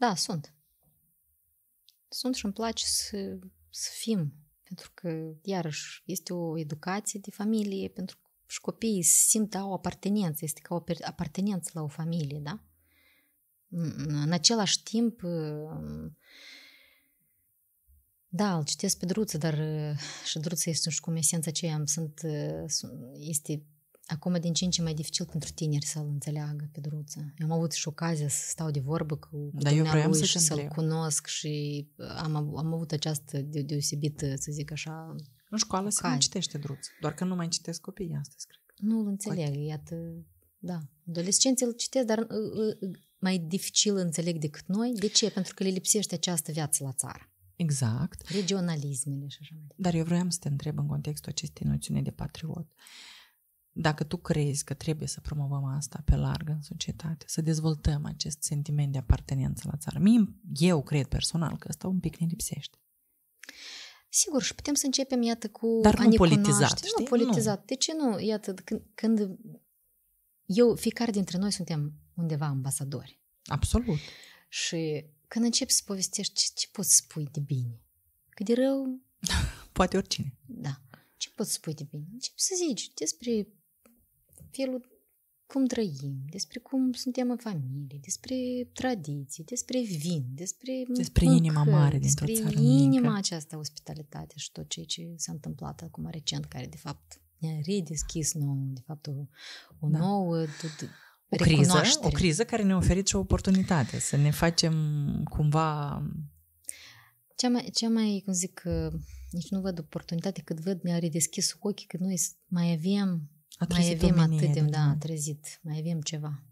Da, sunt. Sunt și îmi place să, să fim, pentru că, iarăși, este o educație de familie, pentru că și copiii simt au apartenență, este ca o apartenență la o familie, da? În același timp, ă, da, îl citesc pe Druță, dar ă, și Druță este, nu știu cum, esența aceea, ă, sunt, este Acum din ce în ce mai dificil pentru tineri să-l înțeleagă pe druță. Eu am avut și ocazia să stau de vorbă cu, cu Dar eu vreau să și să-l cunosc și uh, am, am avut această de, deosebită, să zic așa, În școală se mai citește Druță, doar că nu mai citesc copiii astăzi, cred. Nu îl înțeleg, Poate. iată, da. Adolescenții îl citesc, dar uh, uh, mai dificil înțeleg decât noi. De ce? Pentru că le lipsește această viață la țară. Exact. Regionalismele și așa mai departe. Dar eu vreau să te întreb în contextul acestei noțiuni de patriot. Uh, dacă tu crezi că trebuie să promovăm asta pe larg în societate, să dezvoltăm acest sentiment de apartenență la țară, mie, eu cred personal că asta un pic ne lipsește. Sigur, și putem să începem, iată, cu Dar nu politizat, cunoaște. știi? Nu politizat. Nu. De ce nu? Iată, când, când eu, fiecare dintre noi suntem undeva ambasadori. Absolut. Și când începi să povestești, ce, ce poți spui de bine? Că de rău... Poate oricine. Da. Ce poți spui de bine? Începi să zici despre felul cum trăim, despre cum suntem în familie, despre tradiții, despre vin, despre Despre mâncări, inima mare dintr-o despre țară inima mică. aceasta ospitalitate și tot ceea ce s-a întâmplat acum recent, care de fapt ne-a redeschis nou, de fapt o, o da. nouă o criză, o criză care ne-a oferit și o oportunitate să ne facem cumva cea mai, cea mai cum zic, nici nu văd oportunitate, cât văd ne-a redeschis ochii, că noi mai avem a mai avem atât de, da, a trezit, mai avem ceva.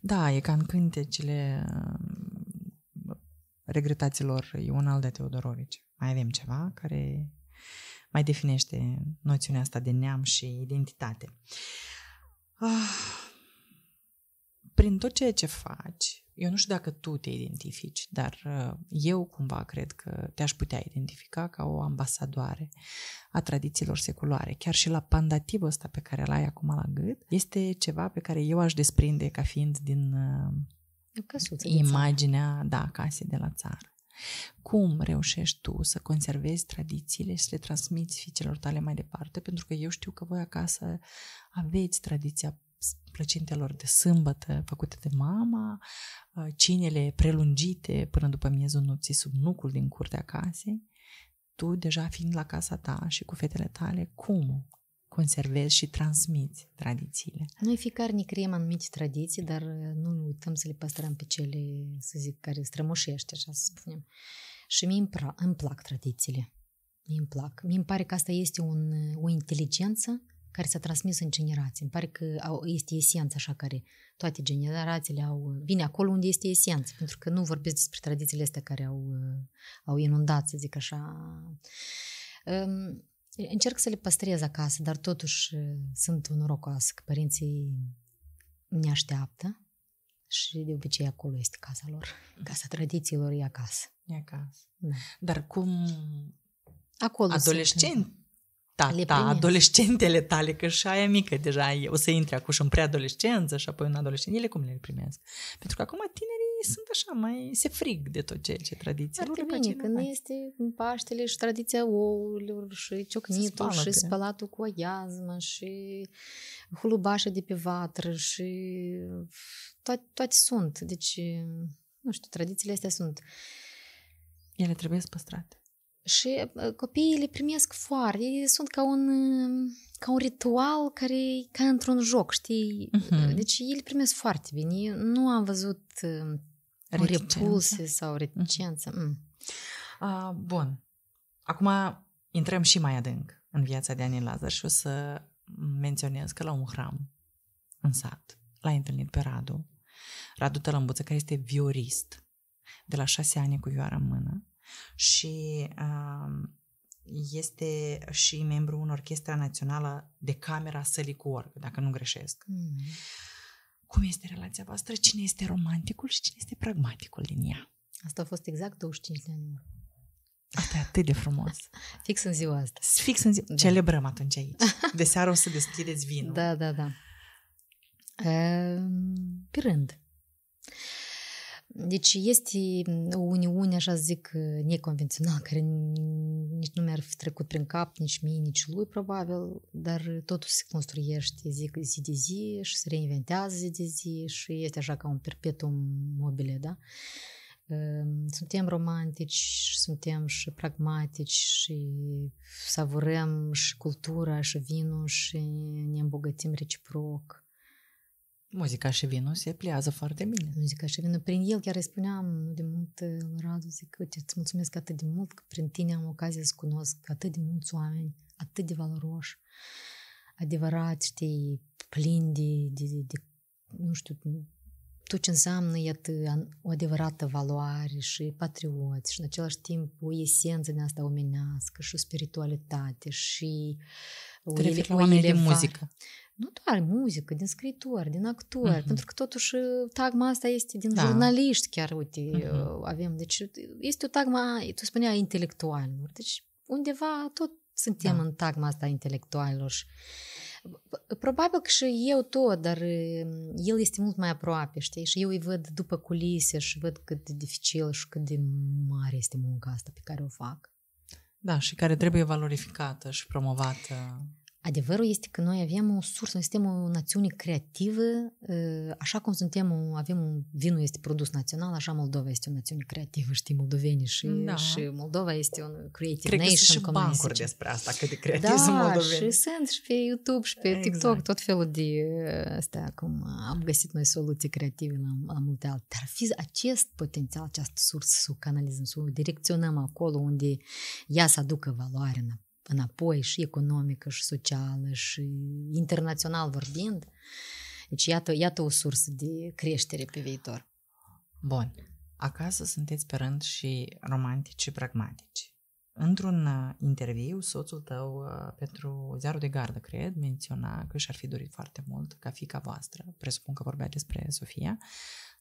Da, e ca în cântecele um, regretaților Ional de Teodorovici. Mai avem ceva care mai definește noțiunea asta de neam și identitate. Ah, prin tot ceea ce faci, eu nu știu dacă tu te identifici, dar uh, eu cumva cred că te-aș putea identifica ca o ambasadoare a tradițiilor seculoare. Chiar și la pandativul ăsta pe care l-ai acum la gât, este ceva pe care eu aș desprinde ca fiind din Căsuță imaginea, da, casei de la țară. Cum reușești tu să conservezi tradițiile și să le transmiți fiicelor tale mai departe? Pentru că eu știu că voi acasă aveți tradiția plăcintelor de sâmbătă făcute de mama, uh, cinele prelungite până după miezul nopții sub nucul din curtea casei, tu deja fiind la casa ta și cu fetele tale, cum conservezi și transmiți tradițiile? Noi fiecare ne creăm anumite tradiții, dar uh, nu uităm să le păstrăm pe cele, să zic, care strămoșește, așa să spunem. Și mie îmi, pra- îmi plac tradițiile. Mie îmi plac. Mie îmi pare că asta este un, uh, o inteligență care s-a transmis în generații. Îmi pare că au, este esența așa care toate generațiile au... Vine acolo unde este esența, pentru că nu vorbesc despre tradițiile astea care au, uh, au inundat, să zic așa. încerc să le păstrez acasă, dar totuși uh, sunt norocoasă că părinții ne așteaptă și de obicei acolo este casa lor. Casa tradițiilor e acasă. E acasă. Da. Dar cum Acolo adolescent tata, adolescentele tale, că și aia mică deja e, o să intre acum și în preadolescență și apoi în adolescență, ele cum le primesc? Pentru că acum tinerii sunt așa, mai se frig de tot ceea ce tradiția Foarte bine, că nu este Paștele și tradiția ouălor și ciocnitul și spălatul cu oiazmă și hulubașa de pe vatră și toate, toate sunt. Deci, nu știu, tradițiile astea sunt. Ele trebuie păstrate. Și uh, copiii le primesc foarte, ei sunt ca un, uh, ca un ritual care e ca într-un joc, știi? Uh-huh. Deci ei le primesc foarte bine. Nu am văzut um, repulse sau mhm. reticență. Uh-huh. Mm. Uh, bun. Acum intrăm și mai adânc în viața de Ani Lazar și o să menționez că la un hram în sat l a întâlnit pe Radu, Radu Tălămbuță, care este viorist de la șase ani cu vioara în mână și este și membru în Orchestra Națională de Camera Sălii cu dacă nu greșesc. Mm. Cum este relația voastră? Cine este romanticul și cine este pragmaticul din ea? Asta a fost exact 25 de ani. Asta e atât de frumos. Fix în ziua asta. Fix în ziua. Da. Celebrăm atunci aici. De seară o să deschideți vinul. Da, da, da. E, ehm, pe rând. Deci este mm, o uniune, așa zic, neconvențională, care nici nu mi-ar fi trecut prin cap, nici mie, nici lui, probabil, dar totul se construiește zi, zi de zi și se reinventează zi de zi și este așa ca un perpetuum mobile, da? Ehm, suntem romantici, suntem și pragmatici și savurăm și cultura și vinul și ne îmbogățim reciproc Muzica și vinul se pliază foarte bine. Muzica și vinul. Prin el chiar îi spuneam de mult uh, Radu, zic, uite, îți mulțumesc atât de mult că prin tine am ocazia să cunosc atât de mulți oameni, atât de valoroși, adevărat, știi, plini de, de, de, de nu știu, tot ce înseamnă, iată, o adevărată valoare și patrioți și în același timp o esență din asta omenească și o spiritualitate și o, ele, o elevare, muzică nu doar muzică, din scriitor, din actor uh-huh. pentru că totuși tagma asta este din da. jurnaliști chiar, uite, uh-huh. avem, deci este o tagma, tu spunea, intelectualilor, deci undeva tot suntem da. în tagma asta intelectualilor și Probabil că și eu tot, dar el este mult mai aproape, știi? Și eu îi văd după culise și văd cât de dificil și cât de mare este munca asta pe care o fac. Da, și care trebuie valorificată și promovată. Adevărul este că noi avem o sursă, suntem o națiune creativă, ă, așa cum suntem, avem un vinul este produs național, așa Moldova este o națiune creativă, știi, moldovenii și, da. și Moldova este un creative Cred nation. Cred că sunt și bancuri despre asta, cât de creativ da, sunt moldoveni. și sunt și pe YouTube și pe exact. TikTok tot felul de ă, astea, cum ă, am găsit noi soluții creative la, la multe alte. Dar fi acest potențial, această sursă, să o canalizăm, să o direcționăm acolo unde ea să aducă valoare înapoi înapoi și economică și socială și internațional vorbind. Deci iată, iată o sursă de creștere pe viitor. Bun. Acasă sunteți pe rând și romantici și pragmatici. Într-un uh, interviu, soțul tău uh, pentru ziarul de gardă, cred, menționa că și-ar fi dorit foarte mult ca fica voastră, presupun că vorbea despre Sofia,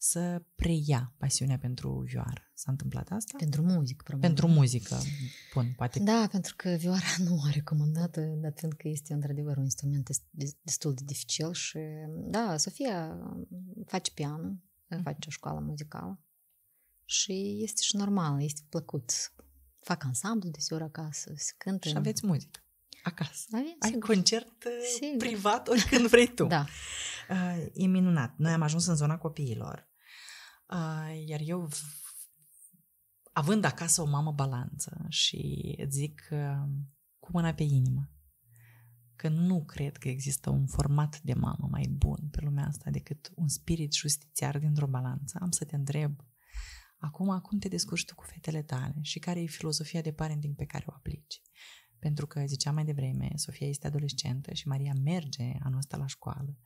să preia pasiunea pentru vioară. S-a întâmplat asta? Pentru muzică, probabil. Pentru muzică, bun, poate. Da, pentru că vioara nu a recomandată, dar fiindcă este într-adevăr un instrument destul de dificil și, da, Sofia face pian, mm-hmm. face o școală muzicală și este și normal, este plăcut. Fac ansamblu desigur acasă, se cântă. Și aveți muzică acasă. Ai, Ai concert uh, sigur. privat oricând vrei tu. da. Uh, e minunat. Noi am ajuns în zona copiilor. Iar eu, având acasă o mamă balanță și zic um, cu mâna pe inimă, că nu cred că există un format de mamă mai bun pe lumea asta decât un spirit justițiar dintr-o balanță, am să te întreb acum cum te descurci tu cu fetele tale și care e filozofia de parenting pe care o aplici. Pentru că, ziceam mai devreme, Sofia este adolescentă și Maria merge anul ăsta la școală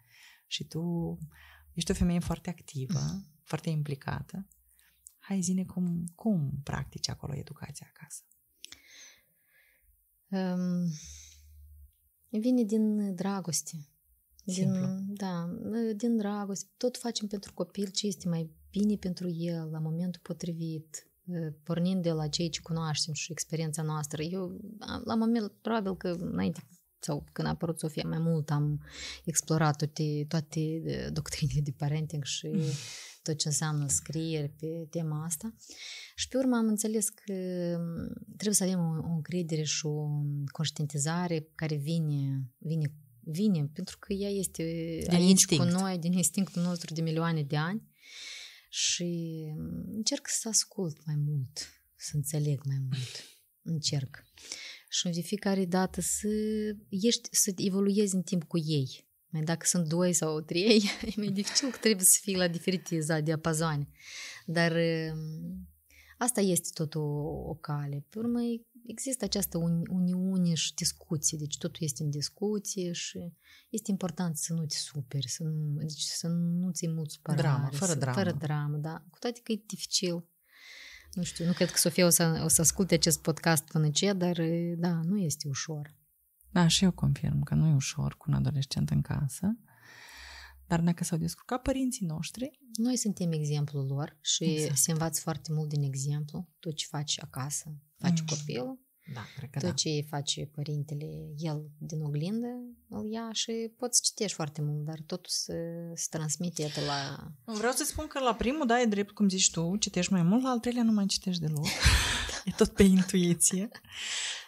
și tu ești o femeie foarte activă mm-hmm foarte implicată. Hai, zine cum, cum practici acolo educația acasă? Um, vine din dragoste. Din, da, din dragoste. Tot facem pentru copil ce este mai bine pentru el la momentul potrivit pornind de la cei ce cunoaștem și experiența noastră. Eu, la moment, probabil că înainte sau când a apărut Sofia, mai mult am explorat toate, toate doctrinele de parenting și tot ce înseamnă scrieri pe tema asta. Și pe urmă am înțeles că trebuie să avem o, o încredere și o conștientizare care vine, vine, vine pentru că ea este din aici instinct. cu noi, din instinctul nostru de milioane de ani și încerc să ascult mai mult, să înțeleg mai mult. Încerc. Și de fiecare dată să, ești, să evoluezi în timp cu ei mai dacă sunt doi sau trei, e mai dificil că trebuie să fii la diferite diapazoane. Dar ehm, asta este tot o, o cale. Pe urmă, există această uniune și discuție, deci totul este în discuție și este important să nu te superi, să nu, deci să nu-ți muți supărare. Drama, fără dramă. Fără dramă, da. Cu toate că e dificil. Nu știu, nu cred că Sofia o să, o să asculte acest podcast până ce, dar da, nu este ușor. Da, și eu confirm că nu e ușor cu un adolescent în casă, dar dacă s-au descurcat părinții noștri... Noi suntem exemplul lor și exact. se învață foarte mult din exemplu. Tu ce faci acasă, faci mm. copilul, da, cred că Tot da. ce face părintele, el din oglindă îl ia și poți citești foarte mult, dar totul se, se transmite de la... Vreau să spun că la primul, da, e drept, cum zici tu, citești mai mult, la al treilea nu mai citești deloc. e tot pe intuiție.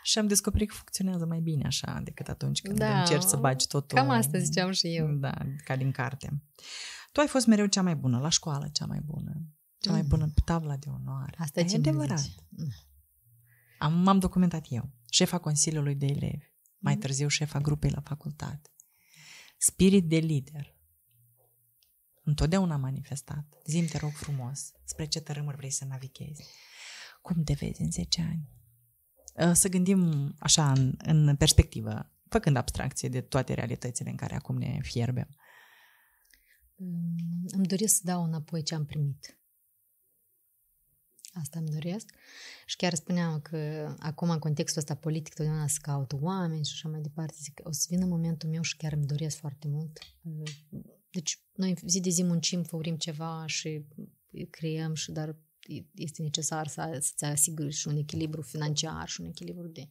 Și am descoperit că funcționează mai bine așa decât atunci când da, încerci să baci totul. Cam asta ziceam și eu. Da, ca din carte. Tu ai fost mereu cea mai bună, la școală cea mai bună, cea mai mm. bună pe tavla de onoare. Asta e adevărat. Mm. Am, m-am documentat eu, șefa Consiliului de Elevi, mai mm. târziu șefa grupei la facultate. Spirit de lider. Întotdeauna manifestat. Zim, te rog frumos, spre ce tărâmuri vrei să navighezi. Cum te vezi în 10 ani? Uh, să gândim așa în, în perspectivă, făcând abstracție de toate realitățile în care acum ne fierbem. Îmi doresc să dau înapoi ce am primit. Asta îmi doresc. Și chiar spuneam că acum, în contextul ăsta politic, totdeauna să caut oameni și așa mai departe. Zic, o să vină momentul meu și chiar îmi doresc foarte mult. Deci, noi zi de zi muncim, făurim ceva și creăm, și dar este necesar să, să-ți asiguri și un echilibru financiar și un echilibru de,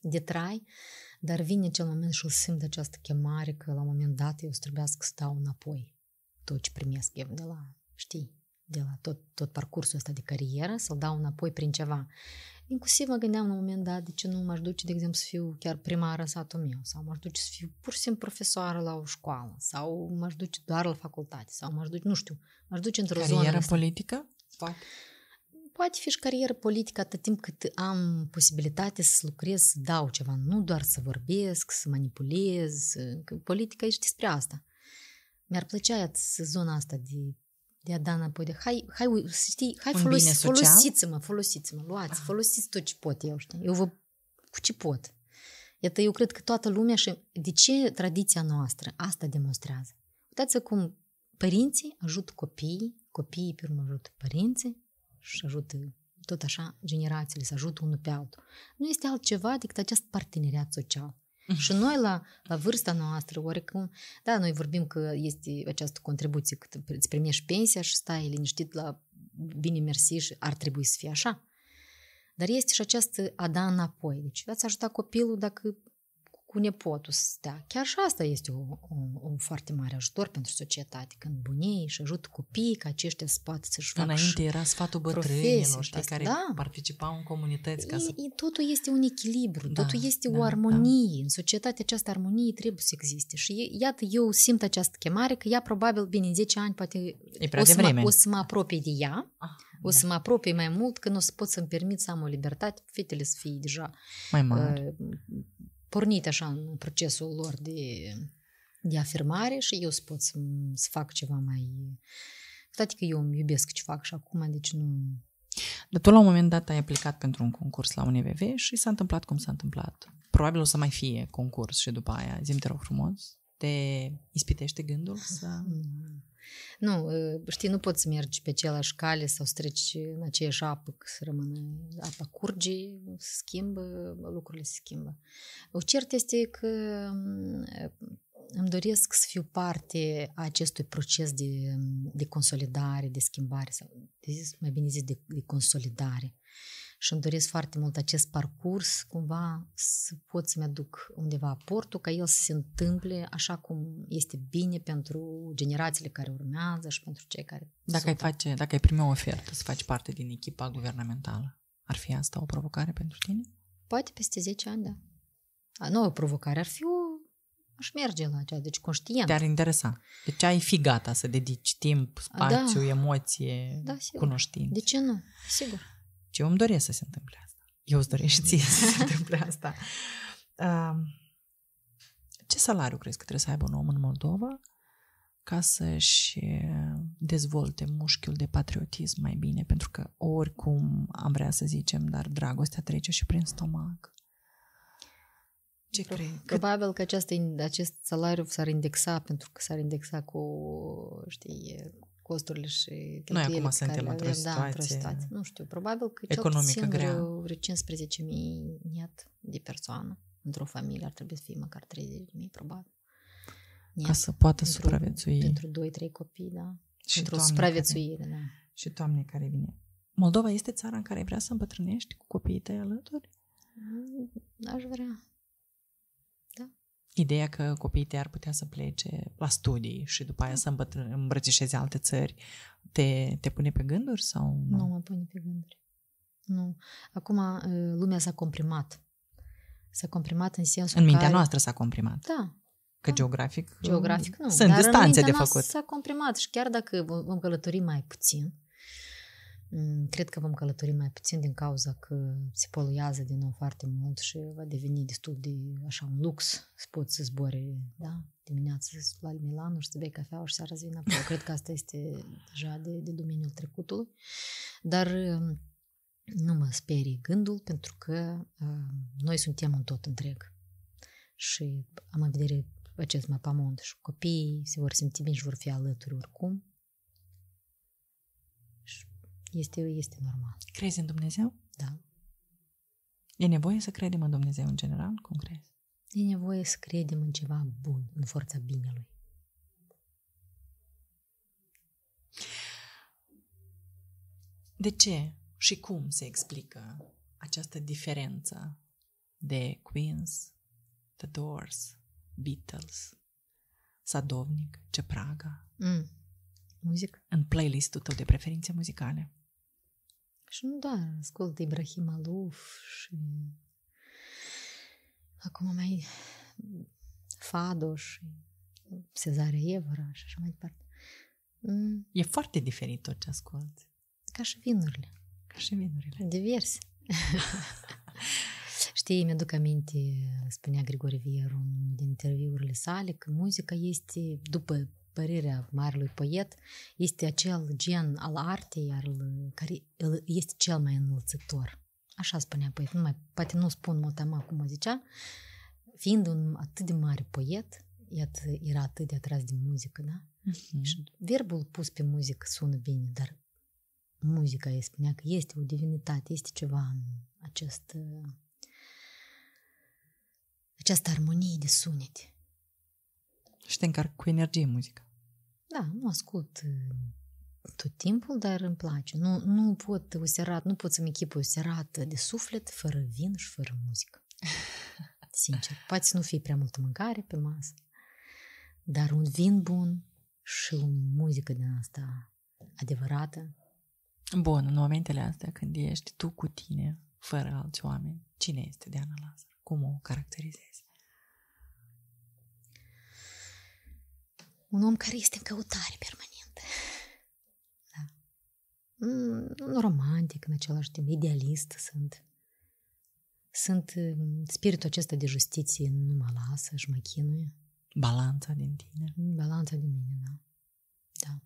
de trai, dar vine acel moment și o simt această chemare că la un moment dat eu trebuie să stau înapoi tot ce primesc eu de la, știi, de la tot, tot parcursul ăsta de carieră, să-l dau înapoi prin ceva. Inclusiv mă gândeam la un moment dat de ce nu m-aș duce, de exemplu, să fiu chiar primară în satul meu, sau m-aș duce să fiu pur și simplu profesoară la o școală, sau m-aș duce doar la facultate, sau m-aș duce, nu știu, m-aș duce într-o zonă... Carieră politică? fac? Poate fi și carieră politică atât timp cât am posibilitate să lucrez, să dau ceva, nu doar să vorbesc, să manipulez, că politica și despre asta. Mi-ar plăcea să zona asta de, de a da înapoi, de hai, hai, știi, hai folos, folosiți-mă, folosiți-mă, luați, ah. folosiți tot ce pot eu, știu. eu vă cu ce pot. Iată, eu cred că toată lumea și de ce tradiția noastră asta demonstrează. Uitați cum părinții ajută copiii copiii pe urmă ajută părinții și ajută tot așa generațiile să ajută unul pe altul. Nu este altceva decât acest parteneriat social. Mhm. Și noi la, la vârsta noastră, oricum, da, noi vorbim că este această contribuție că îți primești pensia și stai liniștit la bine mersi și ar trebui să fie așa. Dar este și această a da înapoi. Deci ați ajutat copilul dacă cu nepotul să stea. Chiar și asta este o, o, un foarte mare ajutor pentru societate, când bunii și ajută copiii ca aceștia să poată să-și facă Înainte era sfatul bătrânilor, știi, care da. participau în comunități. Ca e, să... e, totul este un echilibru, da, totul este da, o da. armonie. Da. În societate această armonie trebuie să existe. Și iată, eu simt această chemare că ea probabil, bine, în 10 ani poate o să, mă, o să mă apropie de ea. Ah. O să da. mă apropii mai mult când o să pot să-mi permit să am o libertate, fetele să fie deja mai mari. Uh, pornit așa în procesul lor de, de afirmare și eu să pot să, să fac ceva mai... Toate că eu îmi iubesc ce fac și acum, deci nu... Dar tu la un moment dat ai aplicat pentru un concurs la UNVV și s-a întâmplat cum s-a întâmplat. Probabil o să mai fie concurs și după aia. zi te rog frumos, te ispitește gândul să... Mm-hmm nu, știi, nu poți să mergi pe aceeași cale sau să treci în aceeași apă, că să rămână apa curge, se schimbă, lucrurile se schimbă. O cert este că îmi doresc să fiu parte a acestui proces de, de consolidare, de schimbare, sau de zis, mai bine zis, de, de consolidare. Uh, și îmi doresc foarte mult acest parcurs, cumva să pot să-mi aduc undeva aportul ca el să se întâmple așa cum este bine pentru generațiile care urmează și pentru cei care Dacă sunt... ai face, dacă ai primi o ofertă să faci parte din echipa guvernamentală, ar fi asta o provocare pentru tine? Poate peste 10 ani, da. A, nu o provocare, ar fi o aș merge la aceea, deci conștient. Te-ar interesa. Deci ai fi gata să dedici timp, da. spațiu, da. emoție, da, cunoștință. cunoștințe. De ce nu? Sigur eu îmi doresc să se întâmple asta. Eu îți doresc și ție să se întâmple asta. Ce salariu crezi că trebuie să aibă un om în Moldova ca să-și uh, dezvolte mușchiul de patriotism mai bine? Pentru că oricum am vrea să zicem, dar dragostea trece și prin stomac. Ce crezi? Probabil că această, acest salariu s-ar indexa pentru că s-ar indexa cu, știi, costurile și Noi acum suntem avem, da, într-o situație... Da, într-o situație. Nu știu, probabil că economică grea. vreo 15.000 net de persoană într-o familie ar trebui să fie măcar 30.000, probabil. Net. Ca să poată pentru, supraviețui. Pentru 2-3 copii, da. Și pentru o supraviețuire, care, da. Și toamne care vine. Moldova este țara în care vrea să îmbătrânești cu copiii tăi alături? Aș vrea ideea că copiii tăi ar putea să plece la studii și după aia da. să îmbrățișeze alte țări, te, te pune pe gânduri sau nu? Nu mă pune pe gânduri. Nu. Acum uh, lumea s-a comprimat. S-a comprimat în sensul În mintea care... noastră s-a comprimat. Da. Că da. geografic, geografic nu. sunt Dar distanțe de făcut. s-a comprimat și chiar dacă vom călători mai puțin, Cred că vom călători mai puțin din cauza că se poluează din nou foarte mult și va deveni destul de așa un lux să poți să zbori, da? Dimineața la Milano și să bei cafea și să arăți înapoi. Cred că asta este deja de, de domeniul trecutului. Dar um, nu mă sperie gândul pentru că uh, noi suntem un tot întreg. Și am în vedere acest mapamont și copiii se vor simți bine și vor fi alături oricum este, este normal. Crezi în Dumnezeu? Da. E nevoie să credem în Dumnezeu în general? Cum crezi? E nevoie să credem în ceva bun, în forța binelui. De ce și cum se explică această diferență de Queens, The Doors, Beatles, Sadovnic, Cepraga? Mm. Muzică? În playlistul tău de preferințe muzicale. Și nu, da, ascult Ibrahim Aluf și acum mai Fado și Cezare Evra și așa mai departe. Mm. E foarte diferit tot ce ascult. Ca și vinurile. Ca și vinurile. Diverse. Știi, mi-aduc aminte, spunea Grigore Vieru în unul din interviurile sale, că muzica este, după părerea marelui poet este acel gen al artei iar care este cel mai înălțător. Așa spunea poet, Nu mai, poate nu spun motama cum o zicea, fiind un atât de mare poet, iată, era atât de atras de muzică, da? Uh-huh. Și verbul pus pe muzică sună bine, dar muzica îi spunea că este o divinitate, este ceva în acest, această armonie de sunete. Și te încarc cu energie muzica. Da, nu ascult uh, tot timpul, dar îmi place. Nu, nu pot serat, nu pot să-mi o serată de suflet fără vin și fără muzică. Sincer, poate să nu fie prea multă mâncare pe masă, dar un vin bun și o muzică din asta adevărată. Bun, în momentele astea când ești tu cu tine, fără alți oameni, cine este Diana Lazar? Cum o caracterizezi? un om care este în căutare permanentă. Da. Mm, nu romantic în același timp, idealist sunt. Sunt mm, spiritul acesta de justiție, nu mă lasă și mă chinuie. Balanța din tine. Mm, balanța din mine, da. Da.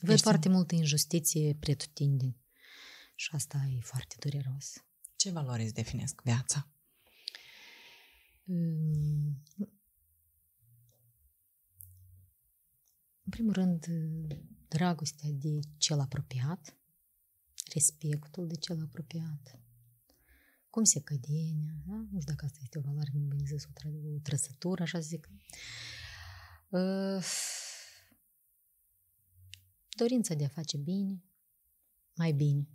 Văd Ești foarte multă injustiție pretutindeni și asta e foarte dureros. Ce valori îți definesc viața? primul rând, dragostea de cel apropiat, respectul de cel apropiat, cum se cădenia, da? nu știu dacă asta este o valoare, nu zis, o, tra- o trăsătură, așa zic. Uh, dorința de a face bine, mai bine.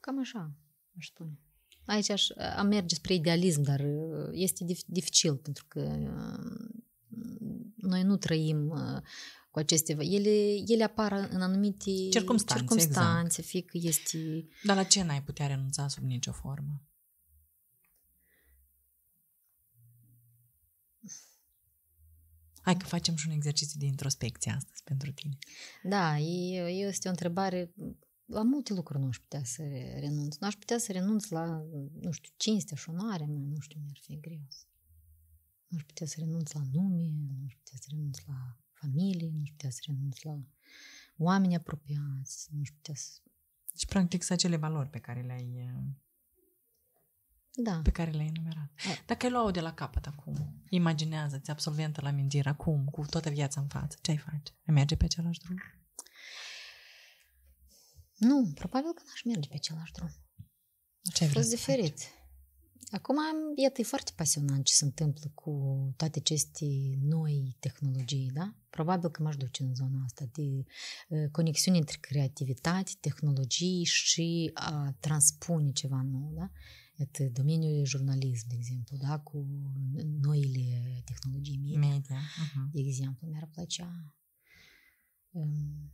Cam așa, aș spune. Aici aș, am merge spre idealism, dar uh, este dificil pentru că uh, noi nu trăim uh, cu aceste... Ele, ele apar în anumite circumstanțe, exact. circumstanțe exact. fie că este... Dar la ce n-ai putea renunța sub nicio formă? Hai că facem și un exercițiu de introspecție astăzi pentru tine. Da, e, este o întrebare... La multe lucruri nu aș putea să renunț. Nu aș putea să renunț la, nu știu, cinstea și onoarea mea, nu știu, mi-ar fi greu să nu aș putea să renunț la nume, nu aș putea să renunț la familie, nu aș putea să renunț la oameni apropiați, nu aș putea să... Deci, practic, să acele valori pe care le-ai uh, da. pe care le-ai enumerat. Da. Dacă ai luau de la capăt acum, imaginează-ți absolventă la mintire acum, cu toată viața în față, ce ai face? Ai merge pe același drum? Nu, probabil că n-aș merge pe același drum. Ce aș vrea fost diferit. Faci? Acum, iată, e foarte pasionant ce se întâmplă cu toate aceste noi tehnologii, da? Probabil că m-aș duce în zona asta de ă, conexiune între creativitate, tehnologii și a transpune ceva nou, da? Iată, domeniul jurnalism, de exemplu, da? Cu noile tehnologii media, media. Uh-huh. de exemplu, mi-ar plăcea. Um,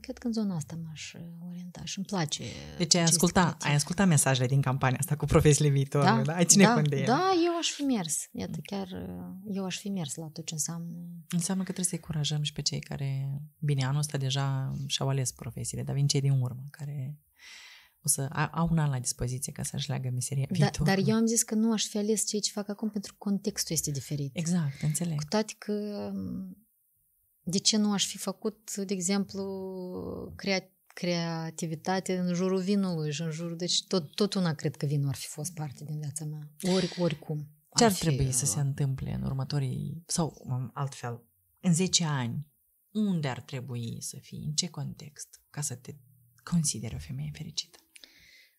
cred că în zona asta m-aș uh, orienta și îmi place. Deci ai asculta, ai asculta mesajele din campania asta cu profesiile viitorului, da? da? Ai ține da, de ele. Da, eu aș fi mers. Iată, chiar uh, eu aș fi mers la tot ce înseamnă. Înseamnă că trebuie să-i curajăm și pe cei care, bine, anul ăsta deja și-au ales profesiile, dar vin cei din urmă care o să au un an la dispoziție ca să-și leagă meseria da, viitorului. Dar eu am zis că nu aș fi ales ceea ce fac acum pentru că contextul este diferit. Exact, înțeleg. Cu toate că um, de ce nu aș fi făcut, de exemplu, creat creativitate în jurul vinului și în jurul... Deci tot, tot una cred că vinul ar fi fost parte din viața mea. Ori, oricum. Ce ar, ar trebui uh, să se întâmple în următorii... Sau, altfel, în 10 ani, unde ar trebui să fii? În ce context? Ca să te consideri o femeie fericită?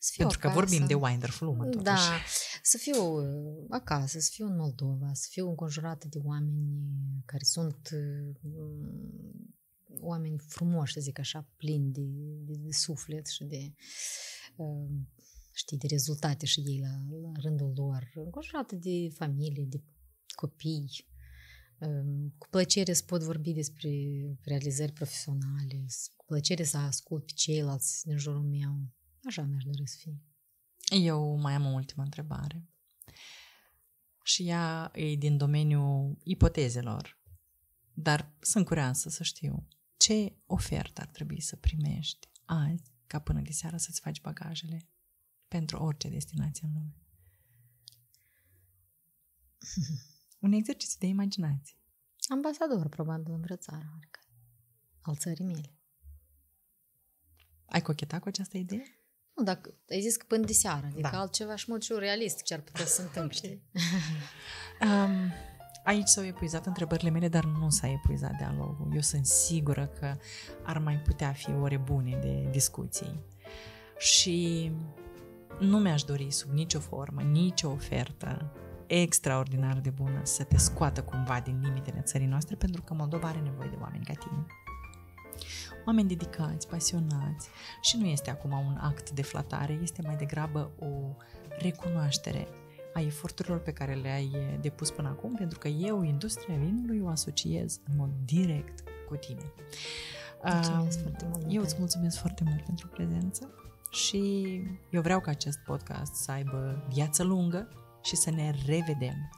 Să fiu Pentru că vorbim de Wonderful Woman, da. totuși. Da, să fiu uh, acasă, să fiu în Moldova, să fiu înconjurată de oameni care sunt uh, oameni frumoși, să zic așa, plini de, de, de suflet și de uh, știi, de rezultate și ei la, la rândul lor, înconjurată de familie, de copii, um, cu plăcere să pot vorbi despre realizări profesionale, cu plăcere să ascult pe ceilalți din jurul meu, Așa mi-aș dori să fie. Eu mai am o ultimă întrebare. Și ea e din domeniul ipotezelor. Dar sunt curioasă să știu ce ofertă ar trebui să primești azi ca până de seară să-ți faci bagajele pentru orice destinație în lume. Un exercițiu de imaginație. Ambasador, probabil, în vreo țară, adică al țării mele. Ai cochetat cu această idee? Nu, dacă ai zis că până de seară, adică da. altceva și mult și realist ce ar putea să întâmple. okay. um, aici s-au epuizat întrebările mele, dar nu s-a epuizat dialogul. Eu sunt sigură că ar mai putea fi ore bune de discuții. Și nu mi-aș dori sub nicio formă, nicio ofertă extraordinar de bună să te scoată cumva din limitele țării noastre, pentru că Moldova are nevoie de oameni ca tine oameni dedicați, pasionați și nu este acum un act de flatare, este mai degrabă o recunoaștere a eforturilor pe care le-ai depus până acum, pentru că eu, industria vinului, o asociez în mod direct cu tine. Mulțumesc foarte mult. Eu îți mulțumesc foarte mult pentru prezență și eu vreau ca acest podcast să aibă viață lungă și să ne revedem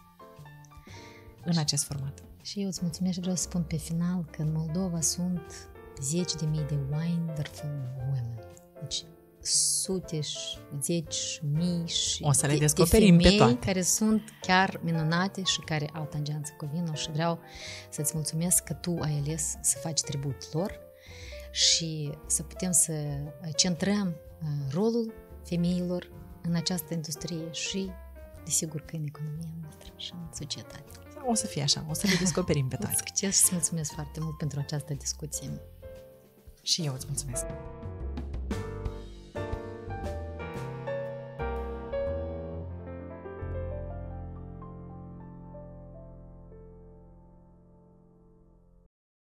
în acest format. Și eu îți mulțumesc și vreau să spun pe final că în Moldova sunt zeci de mii de wonderful women. Deci sute și zeci mii și o să le de, descoperim de femei pe toate. care sunt chiar minunate și care au tangență cu vinul și vreau să-ți mulțumesc că tu ai ales să faci tribut lor și să putem să centrăm uh, rolul femeilor în această industrie și desigur că în economia noastră și în societate. O să fie așa, o să le descoperim pe toate. Succes și mulțumesc foarte mult pentru această discuție și eu îți mulțumesc!